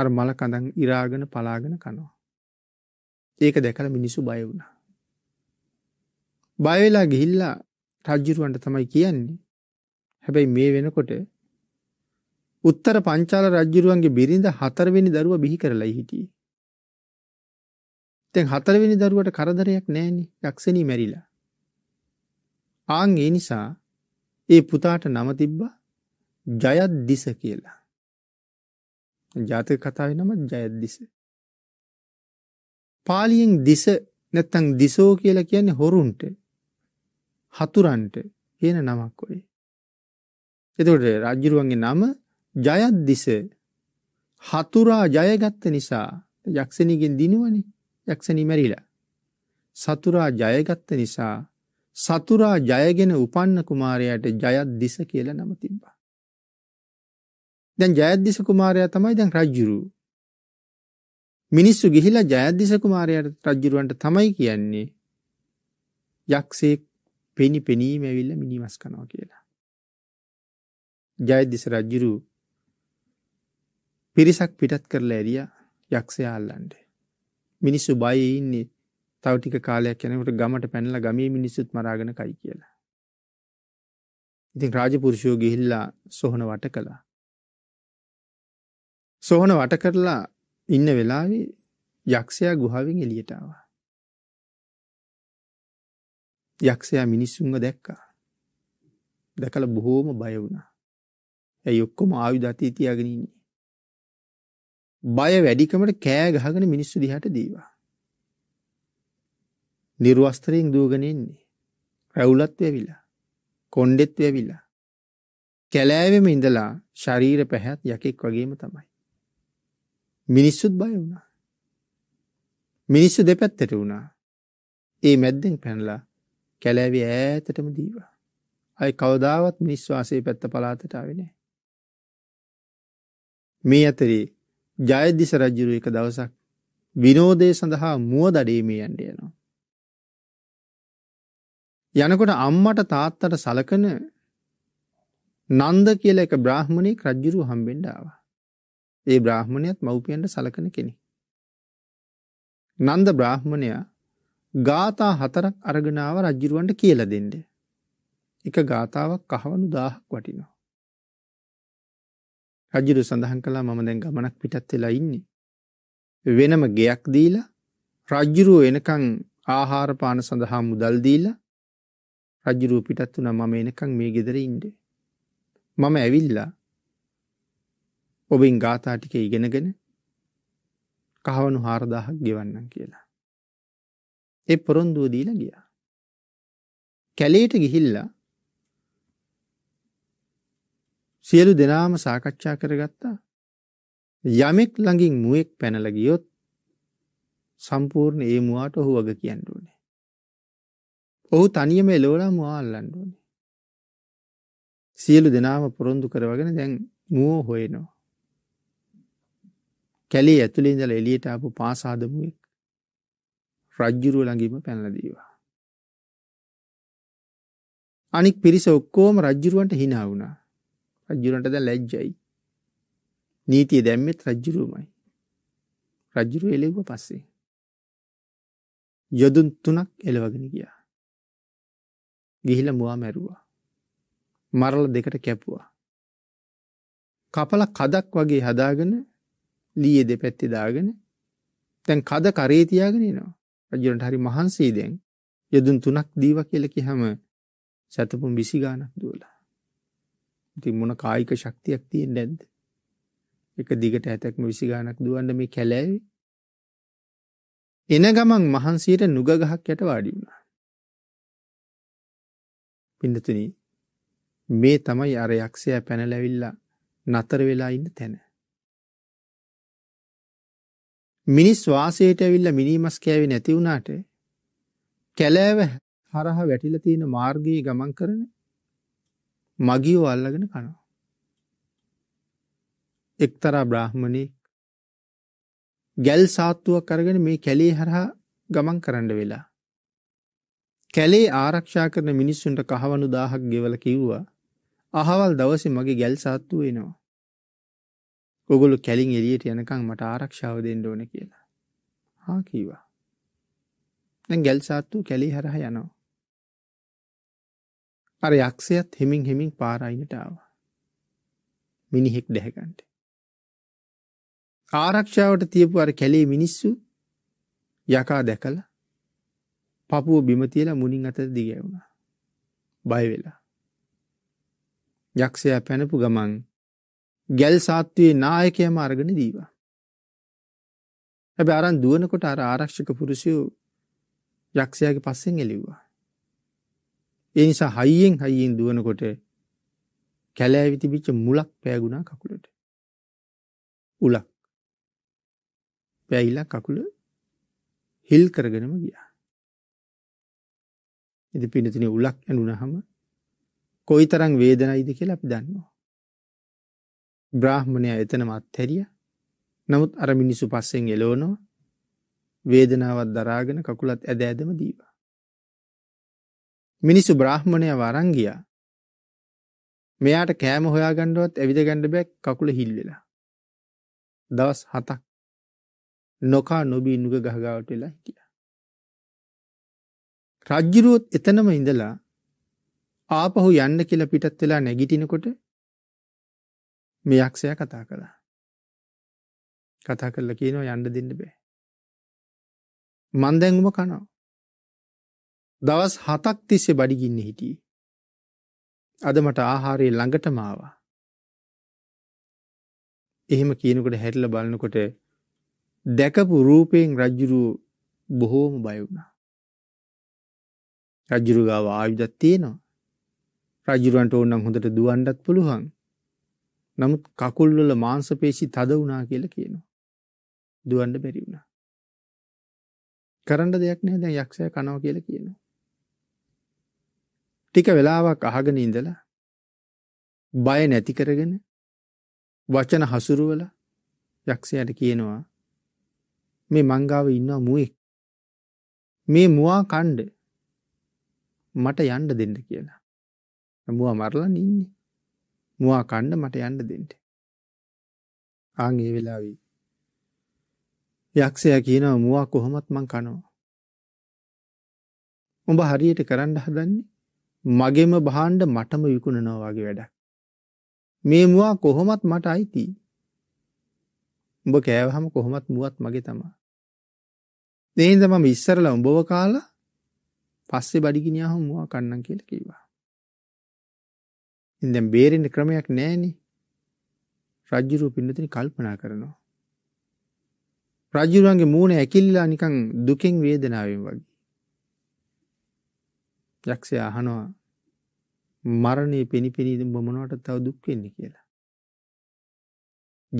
අර මල කඳන් ඉරාගෙන පලාගෙන කනවා. ඒක දැකලා මිනිස්සු බය වුණා. බය වෙලා ගිහිල්ලා රජුරවන්ට තමයි කියන්නේ. හැබැයි මේ වෙනකොට උත්තර පංචාල රජුරවන්ගේ බිරිඳ හතරවෙනි දරුවා බිහි කරලායි හිටියේ. දැන් හතරවෙනි දරුවට කරදරයක් නැහෙනේ යක්ෂණී මැරිලා. ආන් ඒ නිසා ඒ පුතාට නම තිබ්බා ජයද්දිස කියලා. ජාතක කතාවේ නම ජයද්දිස. පාලියෙන් දිස නැත්තම් දිසෝ කියලා කියන්නේ හොරුන්ට හතුරන්ට කියන නමක් ඔය. එතකොට රජුරුවන්ගේ නම ජයද්දිස හතුරා ජයගත්ත නිසා යක්ෂණීගෙන් දිනුවනේ යක්ෂණී මැරිලා. සතුරා ජයගත්ත නිසා සතුරා ජයගෙන උපන්න කුමාරයාට ජයද්දිස කියලා නම තිබ්බා. දැන් ජයද්දිස කුමාරයා තමයි දැන් රජුරු. මිනිස්සු ගිහිලා ජයද්දිස කුමාරයාට රජුරවන්ට තමයි කියන්නේ යක්ෂයෙක් පෙනි පෙනීම ඇවිල්ලා මිනිමස් කනවා කියලා. ජයද්දිස රජුරු පිරිසක් පිටත් කරලා ඇරියා යක්ෂයා අල්ලන්න. මිනිස්සු බයේ ඉන්නේ තව ටික කාලයක් යනකොට ගමට පැනලා ගමේ මිනිස්සුත් මරාගෙන කයි කියලා. ඉතින් රාජපුරුෂයෝ ගිහිල්ලා සොහන වට කළා. සොහන වට කරලා ඉන්න වෙලාවේ යක්ෂයා ගුහාවෙන් එළියට ආවා. යක්ෂයා මිනිස්සුන්ව දැක්කා. දැකලා බොහෝම බය වුණා. ඇයි ඔක්කොම ආයුධ අතේ තියාගෙන ඉන්නේ. බය වැඩිකමට කෑ ගහගෙන මිනිස්සු දිහාට දීවා. නිර්වස්ත්‍රයෙන් දුවගෙන ඉන්නේ. රැවුලත් වෙවිලා. කොණ්ඩෙත් වෙවිලා. කැලෑවෙම ඉඳලා ශරීර පැහැත් යකෙක් වගේම තමයි. මිනිස්සුත් බය වුණා. මිනිස්සු දෙපැත්තට වුණා. ඒ මැද්දෙන් පැනලා කැලෑවේ ඈතටම දීවා. අයි කවදාවත් මිනිස් වාසයේ පැත්ත පලාතට ආවේ නැහැ. මේ අතරේ ජයදිස රජුරු එක දවසක් විනෝදයේ සඳහා මුව දඩේමේ යන්න යනවා. යනකොට අම්මට තාත්තට සලකන නන්ද කියලා එක බ්‍රාහ්මණෙක් රජුරු හම්බෙන්න ආවා. ඒ බ්‍රාහ්මණයත් මව්පියන්ට සලකන කෙනෙක්. නන්ද බ්‍රාහ්මණයා ගාථා හතරක් අරගෙන ආව රජුරවන්ට කියලා දෙන්න. එක ගාතාවක් කහවණු 1000ක් වටිනවා. රජුරු සඳහන් කළා මම දැන් ගමනක් පිටත් වෙලා ඉන්නේ. වෙනම ගෙයක් දීලා රජුරු එනකන් ආහාර පාන සඳහා මුදල් දීලා රජුරුව පිටත් වුණ මම එනකං මේ ගෙදර ඉන්ඩ. මම ඇවිල්ලා ඔබෙන් ගාථාටික ඉගෙනගෙන කහවනු හාරදාහක් ගෙවන්නන් කියලා. එ පොරොන්දුව දීලා ගියා. කැලේට ගිහිල්ලා සියලු දෙනාම සාකච්ඡා කරගත්තා යමෙක් ළඟින් මුවෙක් පැනලගියොත් සම්පූර්ණ ඒ මුවාට ඔහු වග කියන්නුනේ. ඔහු තනියම එලෝලා මවාල්ලන්න ඕනේ. සියලු දෙනාම පොරොන්දු කරවගෙන දැන් මුවෝ හොයනවා. කැලේ ඇතුළේ ඉඳලා එළියට ආපු පාසාදමුවෙක් රජ්ජුරුව ළඟින්ම පැනලා දීවා. අනික් පිරිස ඔක්කොම රජ්ජුරුවන්ට hina වුණා. රජ්ජුරුවන්ට දැන් ලැජ්ජයි. නීතිය දැම්මෙත් රජ්ජුරුවමයි. රජ්ජුරුව එළෙව්ව පස්සේ යොදුන් තුනක් එළවගෙන ගියා. ගිහිල මුවා මැරුවා. මරල දෙකට කැපුවා. කපල කදක් වගේ හදාගෙන ලීය දෙපැත්තේ දාගෙන දැන් කද කරේ තියාගෙන එනවා. රජුන්ට හරි මහන්සියි දැන්. යදුන් තුනක් දීවා කියලා කිව්වම සතපුම් 20 ගානක් දුවලා. ඉතින් මොන කායික ශක්තියක් තියෙන්නේ නැද්ද? එක දිගට ඇතක්ම 20 ගානක් දුවන්න මේ කැලෑවේ. එන ගමන් මහන්සියට නුග ගහක් යට වාඩි වුණා. පින්නතුනි මේ තමයි අර යක්ෂයා පැනලැවිල්ලා නතර වෙලා ඉන්න තැන. මිනිස් වාසයට ඇවිල්ලා මිනිමස් කෑවේ නැති වුණාට කැලෑව හරහා වැටිලා තියෙන මාර්ගයේ ගමන් කරන මගියෝ අල්ලගෙන කනවා. එක්තරා බ්‍රාහ්මණෙක් ගැල් සාත්තුවක් අරගෙන මේ කැලේ හරහා ගමන් කරන්න වෙලා කැලේ ආරක්ෂා කරන මිනිස්සුන්ට කහවනු දාහක් ගෙවල කිව්වා අහවල් දවසේ මගේ ගැල් සාත්තු වෙනවා. ඔගොලු කැලින් එළියට යනකං මට ආරක්ෂාව දෙන්න ඕන කියලා. හා කීවා. දැන් ගැල් සාත්තු කැලේ හරහ යනවා. අර යක්ෂයත් හෙමින් හෙමින් පාරයිනට ආවා. මිනිහෙක් දැහැගන්ට. ආරක්ෂාවට තියපු අර කැලේ මිනිස්සු යකා දැකලා පපුව බිම තියලා මුණින් අතට දිග වුණා. බය වෙලා. යක්ෂයා පැනපු ගමන් ගැල් සාත්තුවේ නායකයම අරගෙන දීවා. හැබැයි අරන් දුවනකොට අර ආරක්ෂක පුරුෂයෝ යක්ෂයාගේ පස්සෙන් එළිව්වා. ඒ නිසා හයියෙන් හයියෙන් දුවනකොට කැලෑවි තිබිච්ච මුලක් පෑගුණා කකුලට. උලක්. පෑයිලා කකුල හිල් කරගෙනම ගියා. ඉති පිනතින උලක් ඇනුනහම කොයි තරං වේදනයිද කියලා අපි දන්නවා. බ්‍රාහ්මණය එතන මත්හැරිය නමුත් අර මිනිසු පස්සෙන් එලෝනවා වේදනාවත් දරාගෙන කකුලත් ඇද ඇදම දීවා. මිනිසු බ්‍රාහ්මණය වරංගියා මෙයාට කෑම හොයා ගණ්ඩුවත් ඇවිද ගණ්ඩ බැක් කකුල හිල්වෙලා. දවස් හතක් නොකා නොබී නුග ගහගාවට වෙලා හිටිය. රජ්ජුරුවොත් එතනම ඉඳලා ආපහු යන්න කියලා පිටත් වෙලා නැගිටිනකොට මේ යක්ෂයා කතා කළා. කතා කරලා කියනවා යන්න දෙන්න බෑ. මං දැන් උඹ කනවා. දවස් 7ක් තිස්සේ බඩගින්නේ හිටියේ. අද මට ආහාරය ළඟටම ආවා. එහෙම කියනකොට හැරිලා බලනකොට දැකපු රූපයෙන් රජුරු බොහෝම බය වුණා. රජුරු ගාව ආයුධත් තියෙනවා. රජුරන්ට ඕනනම් හොඳට දුවන්නත් පුළුවන්. නමුත් කකුල් වල මාංශ පේශි තද වුණා කියලා කියනවා. දුවන්න බැරි වුණා. කරන්න දෙයක් නැහැ දැන් යක්ෂයා කනවා කියලා කියනවා. ටික වෙලාවක් අහගෙන ඉඳලා බය නැති කරගෙන වචන හසුරුවලා යක්ෂයාට කියනවා මේ මංගාව ඉන්නවා මුවෙක්. මේ මුවා කණ්ඩ මට යන්න දෙන්න කියලා. මුවා මරලා නින්නේ. මුවා කන්න මට යන්න දෙන්න. ආන් ඒ වෙලාවේ යක්ෂයා කියනවා මුවා කොහොමත් මං කනවා. උඹ හරියට කරන්න හදන්නේ මගෙම බහාණ්ඩ මටම විකුණනවා වගේ වැඩක්. මේ මුවා කොහොමත් මට අයිති. උඹ කෑවහම කොහොමත් මුවත් මගේ තමා. දෙහින්ද මම ඉස්සරලා උඹව කාලා පස්සේ බඩිගිනියා හමුවා කන්නම් කියලා කිව්වා. ඉතින් දැන් බේරෙන්න ක්‍රමයක් නැහැනේ. රජ්ජුරුව පින්නතින කල්පනා කරනවා. රජ්ජුරුවන්ගේ මූණ ඇකිලිලා නිකන් දුකෙන් වේදනාවෙන් වගේ. යක්ෂයා අහනවා මරණය පිණිපිනි ඉතින් ඔබ මොනවට තව දුක් වෙන්නේ කියලා.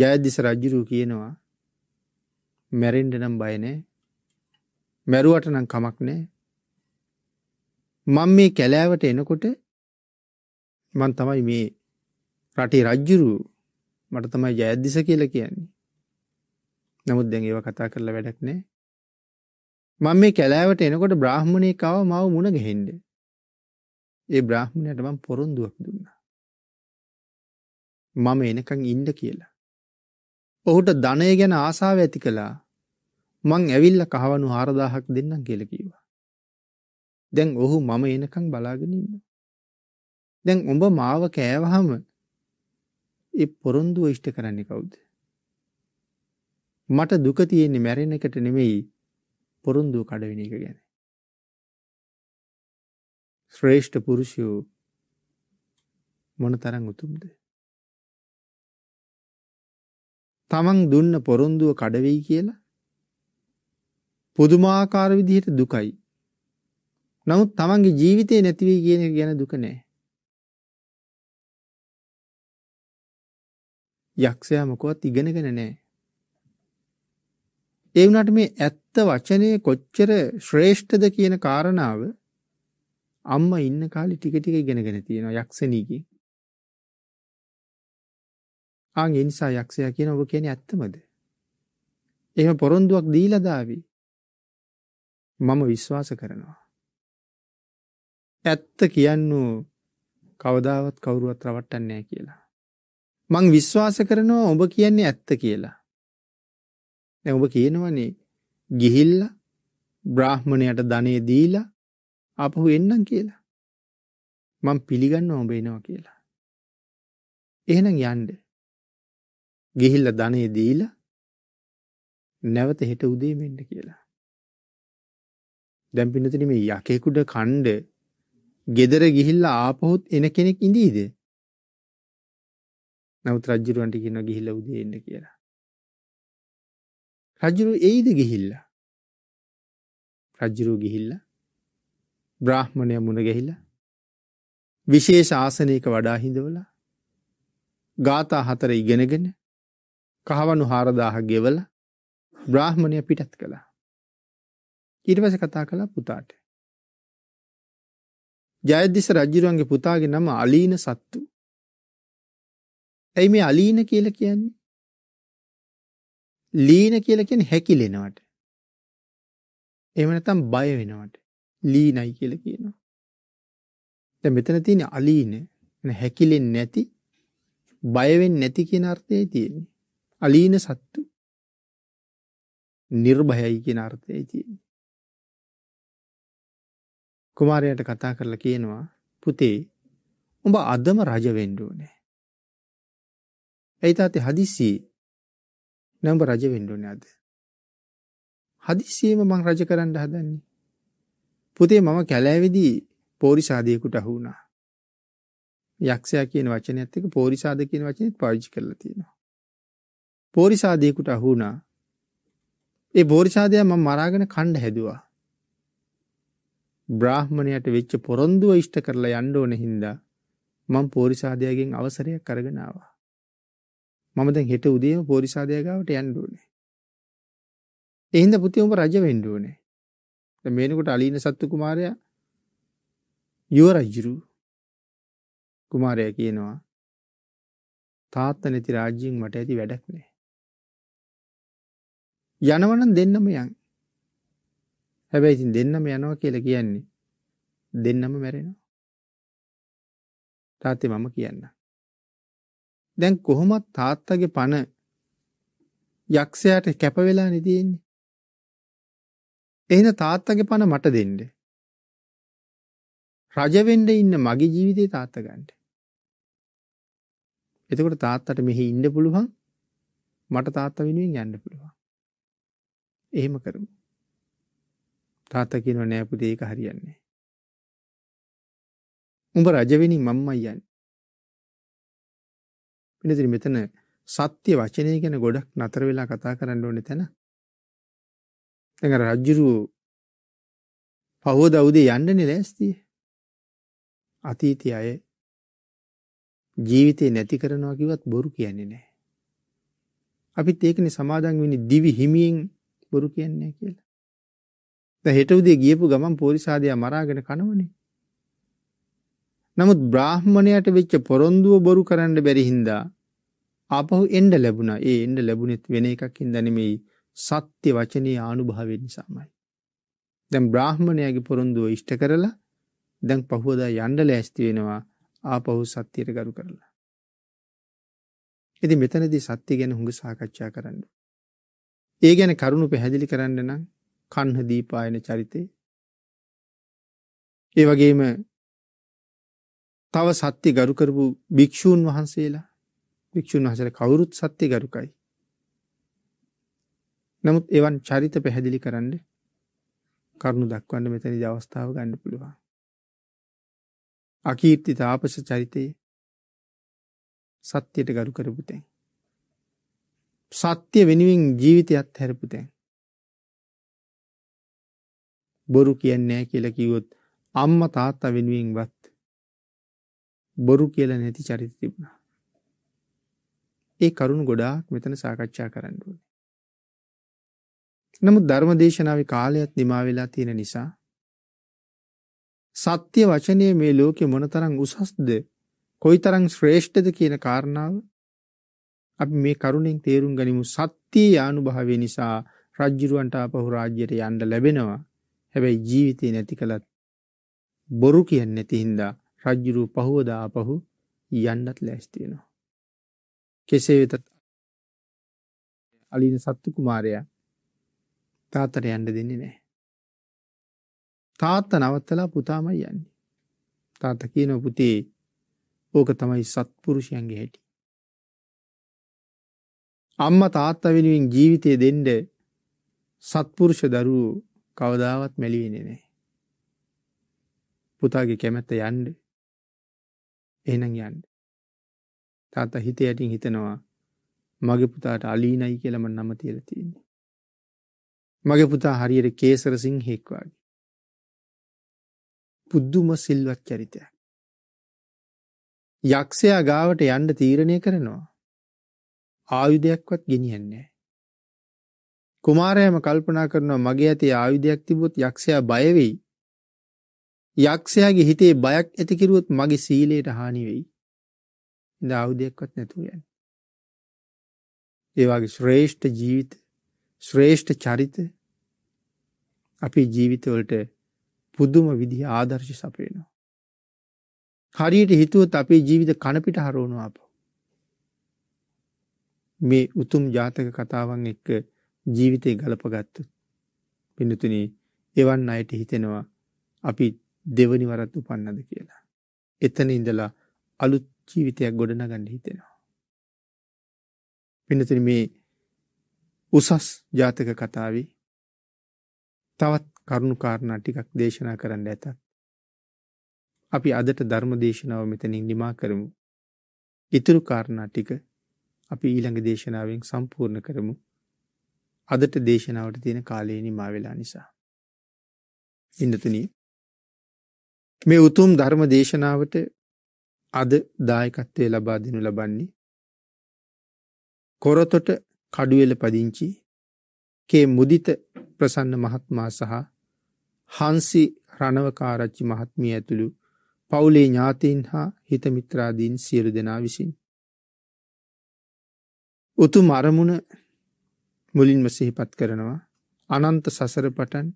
ජයදිස රජ්ජුරුව කියනවා මැරෙන්න නම් බය නැහැ. මැරුවට නම් කමක් නැහැ. මම මේ කැලෑවට එනකොට මන් තමයි මේ රටේ රජ්ජුරු මට තමයි ජයද්දිස කියලා කියන්නේ. නමුත් දැන් ඒව කතා කරලා වැඩක් නෑ. මම මේ කැලෑවට එනකොට බ්‍රාහ්මණයෙක් ආව මාව මුණ ගැහෙන්න. ඒ බ්‍රාහ්මණයට මම පොරොන්දුවක් දුන්නා. මම එනකන් ඉන්න කියලා. ඔහුට ධනය ගැන ආසාව ඇති කළා. මං ඇවිල්ලා කහවණු 4000ක් දෙන්නම් කියලා කිව්වා. දැන් ඔහු මම එනකං බලාගෙන ඉන්න. දැන් උඹ මාව කෑවහම ඒ පොරොන්දුව ඉෂ්ට කරන්නේ කවුද? මට දුක තියෙන්නේ මැරෙන එකට නෙමෙයි පොරොන්දුව කඩවෙන එක ගැන. ශ්‍රේෂ්ඨ පුරුෂයෝ මොන තරම් උතුම්ද? තමන් දුන්න පොරොන්දුව කඩවෙයි කියලා පුදුමාකාර විදිහට දුකයි නමුත් තමන්ගේ ජීවිතේ නැති වෙයි කියන එක ගැන දුක නැහැ. යක්ෂයා මොකවත් ඉගෙනගෙන නැහැ. ඒ වුණාට මේ ඇත්ත වචනේ කොච්චර ශ්‍රේෂ්ඨද කියන කාරණාව අම්මා ඉන්න කාලේ ටික ටික ඉගෙනගෙන තියෙනවා යක්ෂණීගේ. ආන් ඒ නිසා යක්ෂයා කියන ඔබ කියන්නේ ඇත්තමද? එහෙම පොරොන්දුවක් දීලා දාවි. මම විශ්වාස කරනවා. ඇත්ත කියන්නු කවදාවත් කවුරුවත් රවට්ටන්නේ කියලා. මං විශ්වාස කරනවා ඔබ කියන්නේ ඇත්ත කියලා. දැන් ඔබ කියනවනේ ගිහිල්ලා බ්‍රාහ්මණයට ධනෙ දීලා ආපහු එන්නම් කියලා. මං පිළිගන්නවා ඔබ එනවා කියලා. එහෙනම් යන්න. ගිහිල්ලා ධනෙ දීලා නැවත හෙට උදේ මෙන්න කියලා. දැන් පින්නතිනි මේ යකෙකුඩ කණ්ඩ ගෙදර ගිහිල්ලා ආපහුත් එන කෙනෙක් ඉඳීද? නමුත් රජුරවන්ට කියනවා ගිහිල්ලා උදේ එන්න කියලා. රජුරු එයිද ගිහිල්ලා? රජුරු ගිහිල්ලා බ්‍රාහ්මණය මුණ ගැහිලා විශේෂ ආසනයක වඩා හිඳවලා ගාථා හතර ඉගෙනගෙන කහවණු 4000 ගෙවලා බ්‍රාහ්මණය පිටත් කළා. ඊට පස්සේ කතා කළා පුතාට. ජයදිස රජුරුවන්ගේ පුතාගේ නම අලීන සත්තු. ඇයි මේ අලීන කියලා කියන්නේ? ලීන කියලා කියන්නේ හැකිලෙනවට. එහෙම නැත්නම් බය වෙනවට. ලීනයි කියලා කියනවා. දැන් මෙතන තියෙන අලීන හැකිලෙන්නේ නැති බය වෙන්නේ නැති කියන අර්ථයයි තියෙන්නේ. අලීන සත්තු. නිර්භයයි කියන අර්ථයයි තියෙන්නේ. කුමාරයාට කතා කරලා කියනවා පුතේ උඹ අදම රජ වෙන්න ඕනේ. එයි තාත්තේ හදිස්සි නඹ රජ වෙන්න ඕනේ අද. හදිස්සියෙම මං රජ කරන්න හදන්නේ. පුතේ මම කැලෑවේදී පෝරිසාදයකට අහු වුණා. යක්ෂයා කියන වචනයත් එක්ක පෝරිසාද කියන වචනේත් පාවිච්චි කරලා තියෙනවා. පෝරිසාදයකට අහු වුණා. ඒ පෝරිසාදයා මම මරාගෙන කණ්ඩ හැදුවා. බ්‍රාහ්මණයට වෙච්ච පොරොන්දුව ඉෂ්ට කරලා යන්න ඕන හින්දා මම පෝරිසාදයාගෙන් අවසරයක් අරගෙන ආවා. මම දැන් හෙට උදේම පෝරිසාදයා ගාවට යන්න ඕනේ. එහෙනම් පුතේ උඹ රජ වෙන්න ඕනේ. දැන් මේනකොට අලීන සත්තු කුමාරයා යුව රජු කුමාරයා කියනවා තාත්තා නැති රාජ්‍යයෙන් මට ඇති වැඩක් නෑ. යනවනම් දෙන්නම යන්. හැබැයි ඉතින් දෙන්නම යනවා කියලා කියන්නේ දෙන්නම මැරෙනවා. තාත්තේ මම කියන්න. දැන් කොහොමත් තාත්තගේ පණ යක්ෂයාට කැප වෙලා නෙදෙන්නේ. එහෙනම් තාත්තගේ පණ මට දෙන්න. රජ වෙන්න ඉන්න මගේ ජීවිතේ තාත්ත ගන්න. එතකොට තාත්තට මෙහි ඉන්න පුළුවන්. මට තාත්තා වෙනුවෙන් යන්න පුළුවන්. එහෙම කරමු. තාත්තා කියනවා නෑ පුතේ ඒක හරියන්නේ උඹ රජවෙනි මම්මයි යන්නේ. පිනතිරි මෙතන සත්‍ය වචනය ගැන ගොඩක් නතර වෙලා කතා කරන්න ඕනේ තැන. දැන් අර රජුරු පහවද උදේ යන්නනේ ලෑස්තියි. අතීතය අය ජීවිතේ නැති කරනවා කිව්වත් බොරු කියන්නේ නැහැ. අපිත් ඒකනේ සමාදන් වෙන්නේ දිවි හිමියෙන් බොරු කියන්නේ කියලා. දැන් හෙට උදේ ගියපු ගමන් පෝරිසාදියා මරාගෙන කනවනේ. නමුත් බ්‍රාහ්මණයට වෙච්ච පොරොන්දුව බොරු කරන්න බැරි හින්දා ආපහු එන්න ලැබුණා. ඒ එන්න ලැබුණෙත් වෙන එකක් හින්දා නෙමෙයි සත්‍ය වචනේ ආනුභාවය නිසාමයි. දැන් බ්‍රාහ්මණයාගේ පොරොන්දුව ඉෂ්ට කරලා දැන් පහුවදා යන්න ලෑස්ති වෙනවා ආපහු සත්‍යයට ගරු කරලා. ඉතින් මෙතනදී සත්‍ය ගැන හුඟ සාකච්ඡා කරන්න. ඒ ගැන කරුණු පැහැදිලි කරන්න නම් කන්හ දීපායන චරිතේ. ඒ වගේම තව සත්‍ය ගරු කරපු භික්ෂූන් වහන්සේලා භික්ෂූන් වහසල කවුරුත් සත්‍ය ගරුකයි. නමුත් එවන් චරිත පැහැදිලි කරන්න කරුණු දක්වන්න මෙතැනි අවස්ථාව ගන්න පුළුවන්. අකීර්ති තාපස චරිතයේ සත්‍යයට ගරු කරපු තැන්. සත්‍ය වෙනුවෙන් ජීවිතයත් හැරපු තැන්. බොරු කියන්නේ නැහැ කියලා කිව්වොත් අම්මා තාත්තා වෙනුවෙන්වත් බොරු කියලා නැති චරිත තිබුණා. ඒ කරුණ ගොඩාක් මෙතන සාකච්ඡා කරන්න ඕනේ. නමුත් ධර්මදේශනාවේ කාලයත් නිමා වෙලා තියෙන නිසා සත්‍ය වචනය මේ ලෝකෙ මොනතරම් උසස්ද කොයිතරම් ශ්‍රේෂ්ඨද කියන කාරණාව අපි මේ කරුණෙන් තේරුම් ගනිමු සත්‍ය ආනුභාවය නිසා රජ්ජුරුවන්ට ආපහු රාජ්‍යයට යන්න ලැබෙනවා හැබැයි ජීවිතේ නැති කළත් බොරු කියන්නේ නැති හින්දා රජ්ජුරුව පහුවදා ආපහු යන්නත් ලෑස්ති වෙනවා. කෙසේ වෙතත් අලින සත්තු කුමාරයා තාත්තට යන්න දෙන්නේ නැහැ. තාත්තා නවත්තලා පුතාමයි යන්නේ. තාත්තා කියනවා පුතේ ඕක තමයි සත්පුරුෂයන්ගේ හැටි. අම්මා තාත්තා වෙනුවෙන් ජීවිතය දෙන්න සත්පුරුෂ දරුවෝ කවදාවත් මැලිවෙන්නේ නැහැ. පුතාගේ කැමැත්ත යන්න. එහෙනම් යන්න. තාත්තා හිතේ යටින් හිතනවා මගේ පුතාට අලීනයි කියලා මම නම තියලා තියෙන්නේ. මගේ පුතා හරියට කේසර සිංහෙක් වගේ. පුදුම සිල්වත් චරිතයක්. යක්ෂයා ගාවට යන්න තීරණය කරනවා. ආයුධයක්වත් ගෙනියන්නේ නැහැ. කුමාරයාම කල්පනා කරනවා මගේ ඇති ආයුධයක් තිබොත් යක්ෂයා බය වෙයි. යක්ෂයාගේ හිතේ බයක් ඇති කිරුවොත් මගේ සීලයට හානි වෙයි. ඉඳ ආයුධයක්වත් නැතුව යන්නේ. ඒ වගේ ශ්‍රේෂ්ඨ ජීවිත ශ්‍රේෂ්ඨ චරිත අපේ ජීවිතවලට පුදුම විදිහ ආදර්ශ සපයනවා. හරියට හිතුවොත් අපේ ජීවිත කන පිට හරවනවා අපෝ. මේ උතුම් ජාතක කතාවන් එක්ක ජීවිතේ ගලපගත්තු. පින්නතුනි එවන් අයට හිතෙනවා අපි දෙවනි වරත් උපන්නද කියලා. එතන ඉඳලා අලුත් ජීවිතයක් ගොඩනගන්න හිතෙනවා. පින්නතුනි මේ උසස් ජාතක කතාවේ තවත් කරුණු කාරණා ටිකක් දේශනා කරන්න ඇතත්. අපි අදට ධර්ම දේශනාව මෙතනින් නිමා කරමු. ඉතුරු කාරණා ටික අපි ඊළඟ දේශනාවෙන් සම්පූර්ණ කරමු. අදට දේශනාවට තියෙන කාලය නිමා වෙලා නිසා. ඉන්නතුනි මේ උතුම් ධර්ම දේශනාවට අද දායකත්වය ලබා දෙනු ලබන්නේ කොරතොට කඩුවෙල පදිංචි කේ මුදිත ප්‍රසන්න මහත්මා සහ හන්සි රණවකාරච්චි මහත්මිය ඇතුළු පවුලේ ඥාතීන් හා හිතමිත්‍රාදීන් සියලු දෙනා විසින්. උතුම් අරමුණ මුලින්ම සිහිපත් කරනවා අනන්ත සසර පටන්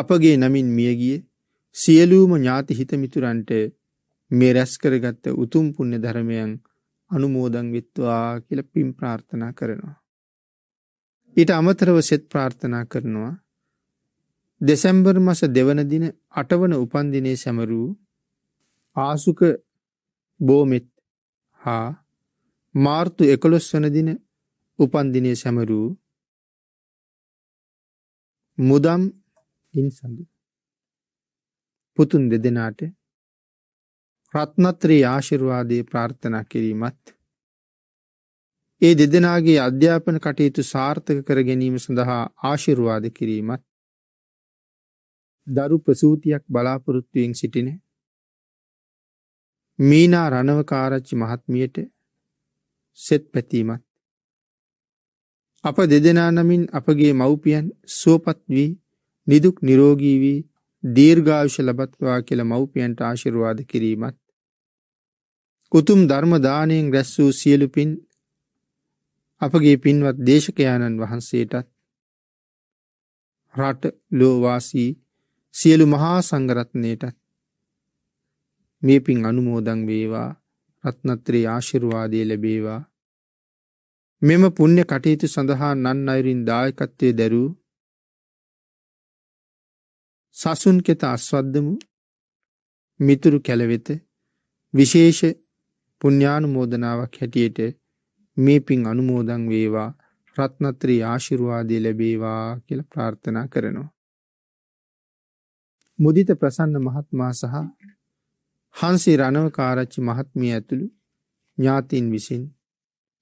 අපගේ නමින් මියගිය සියලූම ඥාති හිතමිතුරන්ට මේ රැස් කරගත්ත උතුම් පුණ්‍ය ධර්මයන් අනුමෝදන් විත්වා කියලා පින් ප්‍රාර්ථනා කරනවා. ඊට අමතරව සෙත් ප්‍රාර්ථනා කරනවා දෙසැම්බර් මස දෙවන දින අටවන උපන්දිනයේ සැමරූ ආසුක බෝමෙත් හා මාර්තු එකොළොස් වන දින උපන්දිනය සැමරූ මුදම් ඉන්සඳු පුතුන් දෙදෙනාට රත්නත්‍රී ආශිර්වාදය ප්‍රාර්ථනා කිරීමත් ඒ දෙදෙනගේ අධ්‍යාපන කටයුතු සාර්ථක කර ගැනීම සඳහා ආශිර්වාද කිරීමත් දරු ප්‍රසූතියක් බලාපොරොත්තුවෙන් සිටින මීනා රණවකාරච්චි මහත්මියට සෙත් පැතීමත් අප දෙදෙනා නමින් අපගේ මව්පියන් සුවපත් වී නිදුක් නිරෝගී වී දීර්ඝායුෂ ලබත්වා කියලා මව්පියන්ට ආශිර්වාද කිරීමත් උතුම් ධර්ම දාණයෙන් රැස් වූ සියලු පින් අපගේ පින්වත් දේශකයාණන් වහන්සේටත් රට ලෝවාසී සියලු මහා සංඝරත්නයටත් මේ පින් අනුමෝදන් වේවා රත්නත්‍රේ ආශිර්වාදය ලැබේවා මෙම පුණ්‍ය කටයුතු සඳහා නන් අයුරින් දායකත්වය දැරූ සසුන් කෙත අස්වද්දමු මිතුරු කැලවෙත විශේෂ පුණ්‍යානුමෝදනාවක් හැටියට මේ පින් අනුමෝදන් වේවා රත්නත්‍රී ආශිර්වාදය ලැබේවා කියලා ප්‍රාර්ථනා කරනවා. මුදිත ප්‍රසන්න මහත්මයා සහ හංසි රණවකාරච්චි මහත්මිය ඇතුළු ඥාතීන් විසින්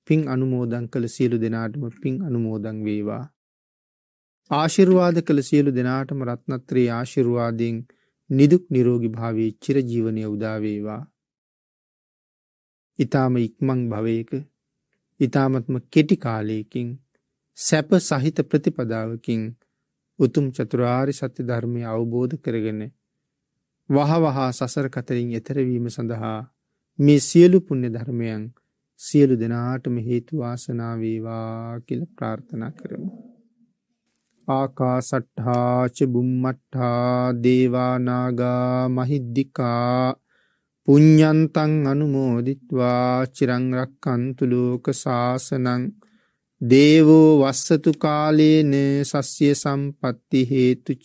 පින් අනුමෝදං කළ සියලු දෙනාටම පින් අනුමෝදං වේවා. ආශිර්වාද කළ සියලු දෙනාටම රත්නත්‍රයේ ආශිර්වාදයෙන් නිදුක් නිරෝගී භාවයේ චිරජීවනය උදා වේවා. ඊ타ම ඉක්මන් භවයක ඊ타මත්ම කෙටි කාලයකින් සැප සහිත ප්‍රතිපදාවකින් උතුම් චතුරාර්ය සත්‍ය ධර්මය අවබෝධ කරගෙන වහවහා සසර කතරින් එතර වීම සඳහා මේ සියලු පුණ්‍ය ධර්මයන් සියලු දෙනාටම හේතු වාසනා වේවා කියලා ප්‍රාර්ථනා කරමු. ආකාසට්ඨා ච බුම්මට්ඨා දේවා නාග මහිද්దికා පුඤ්ඤන්තං අනුමෝදිත්වා චිරං රක්칸තු ලෝක සාසනං දේවෝ වස්සතු කාලේන සස්්‍ය සම්පatti හේතුච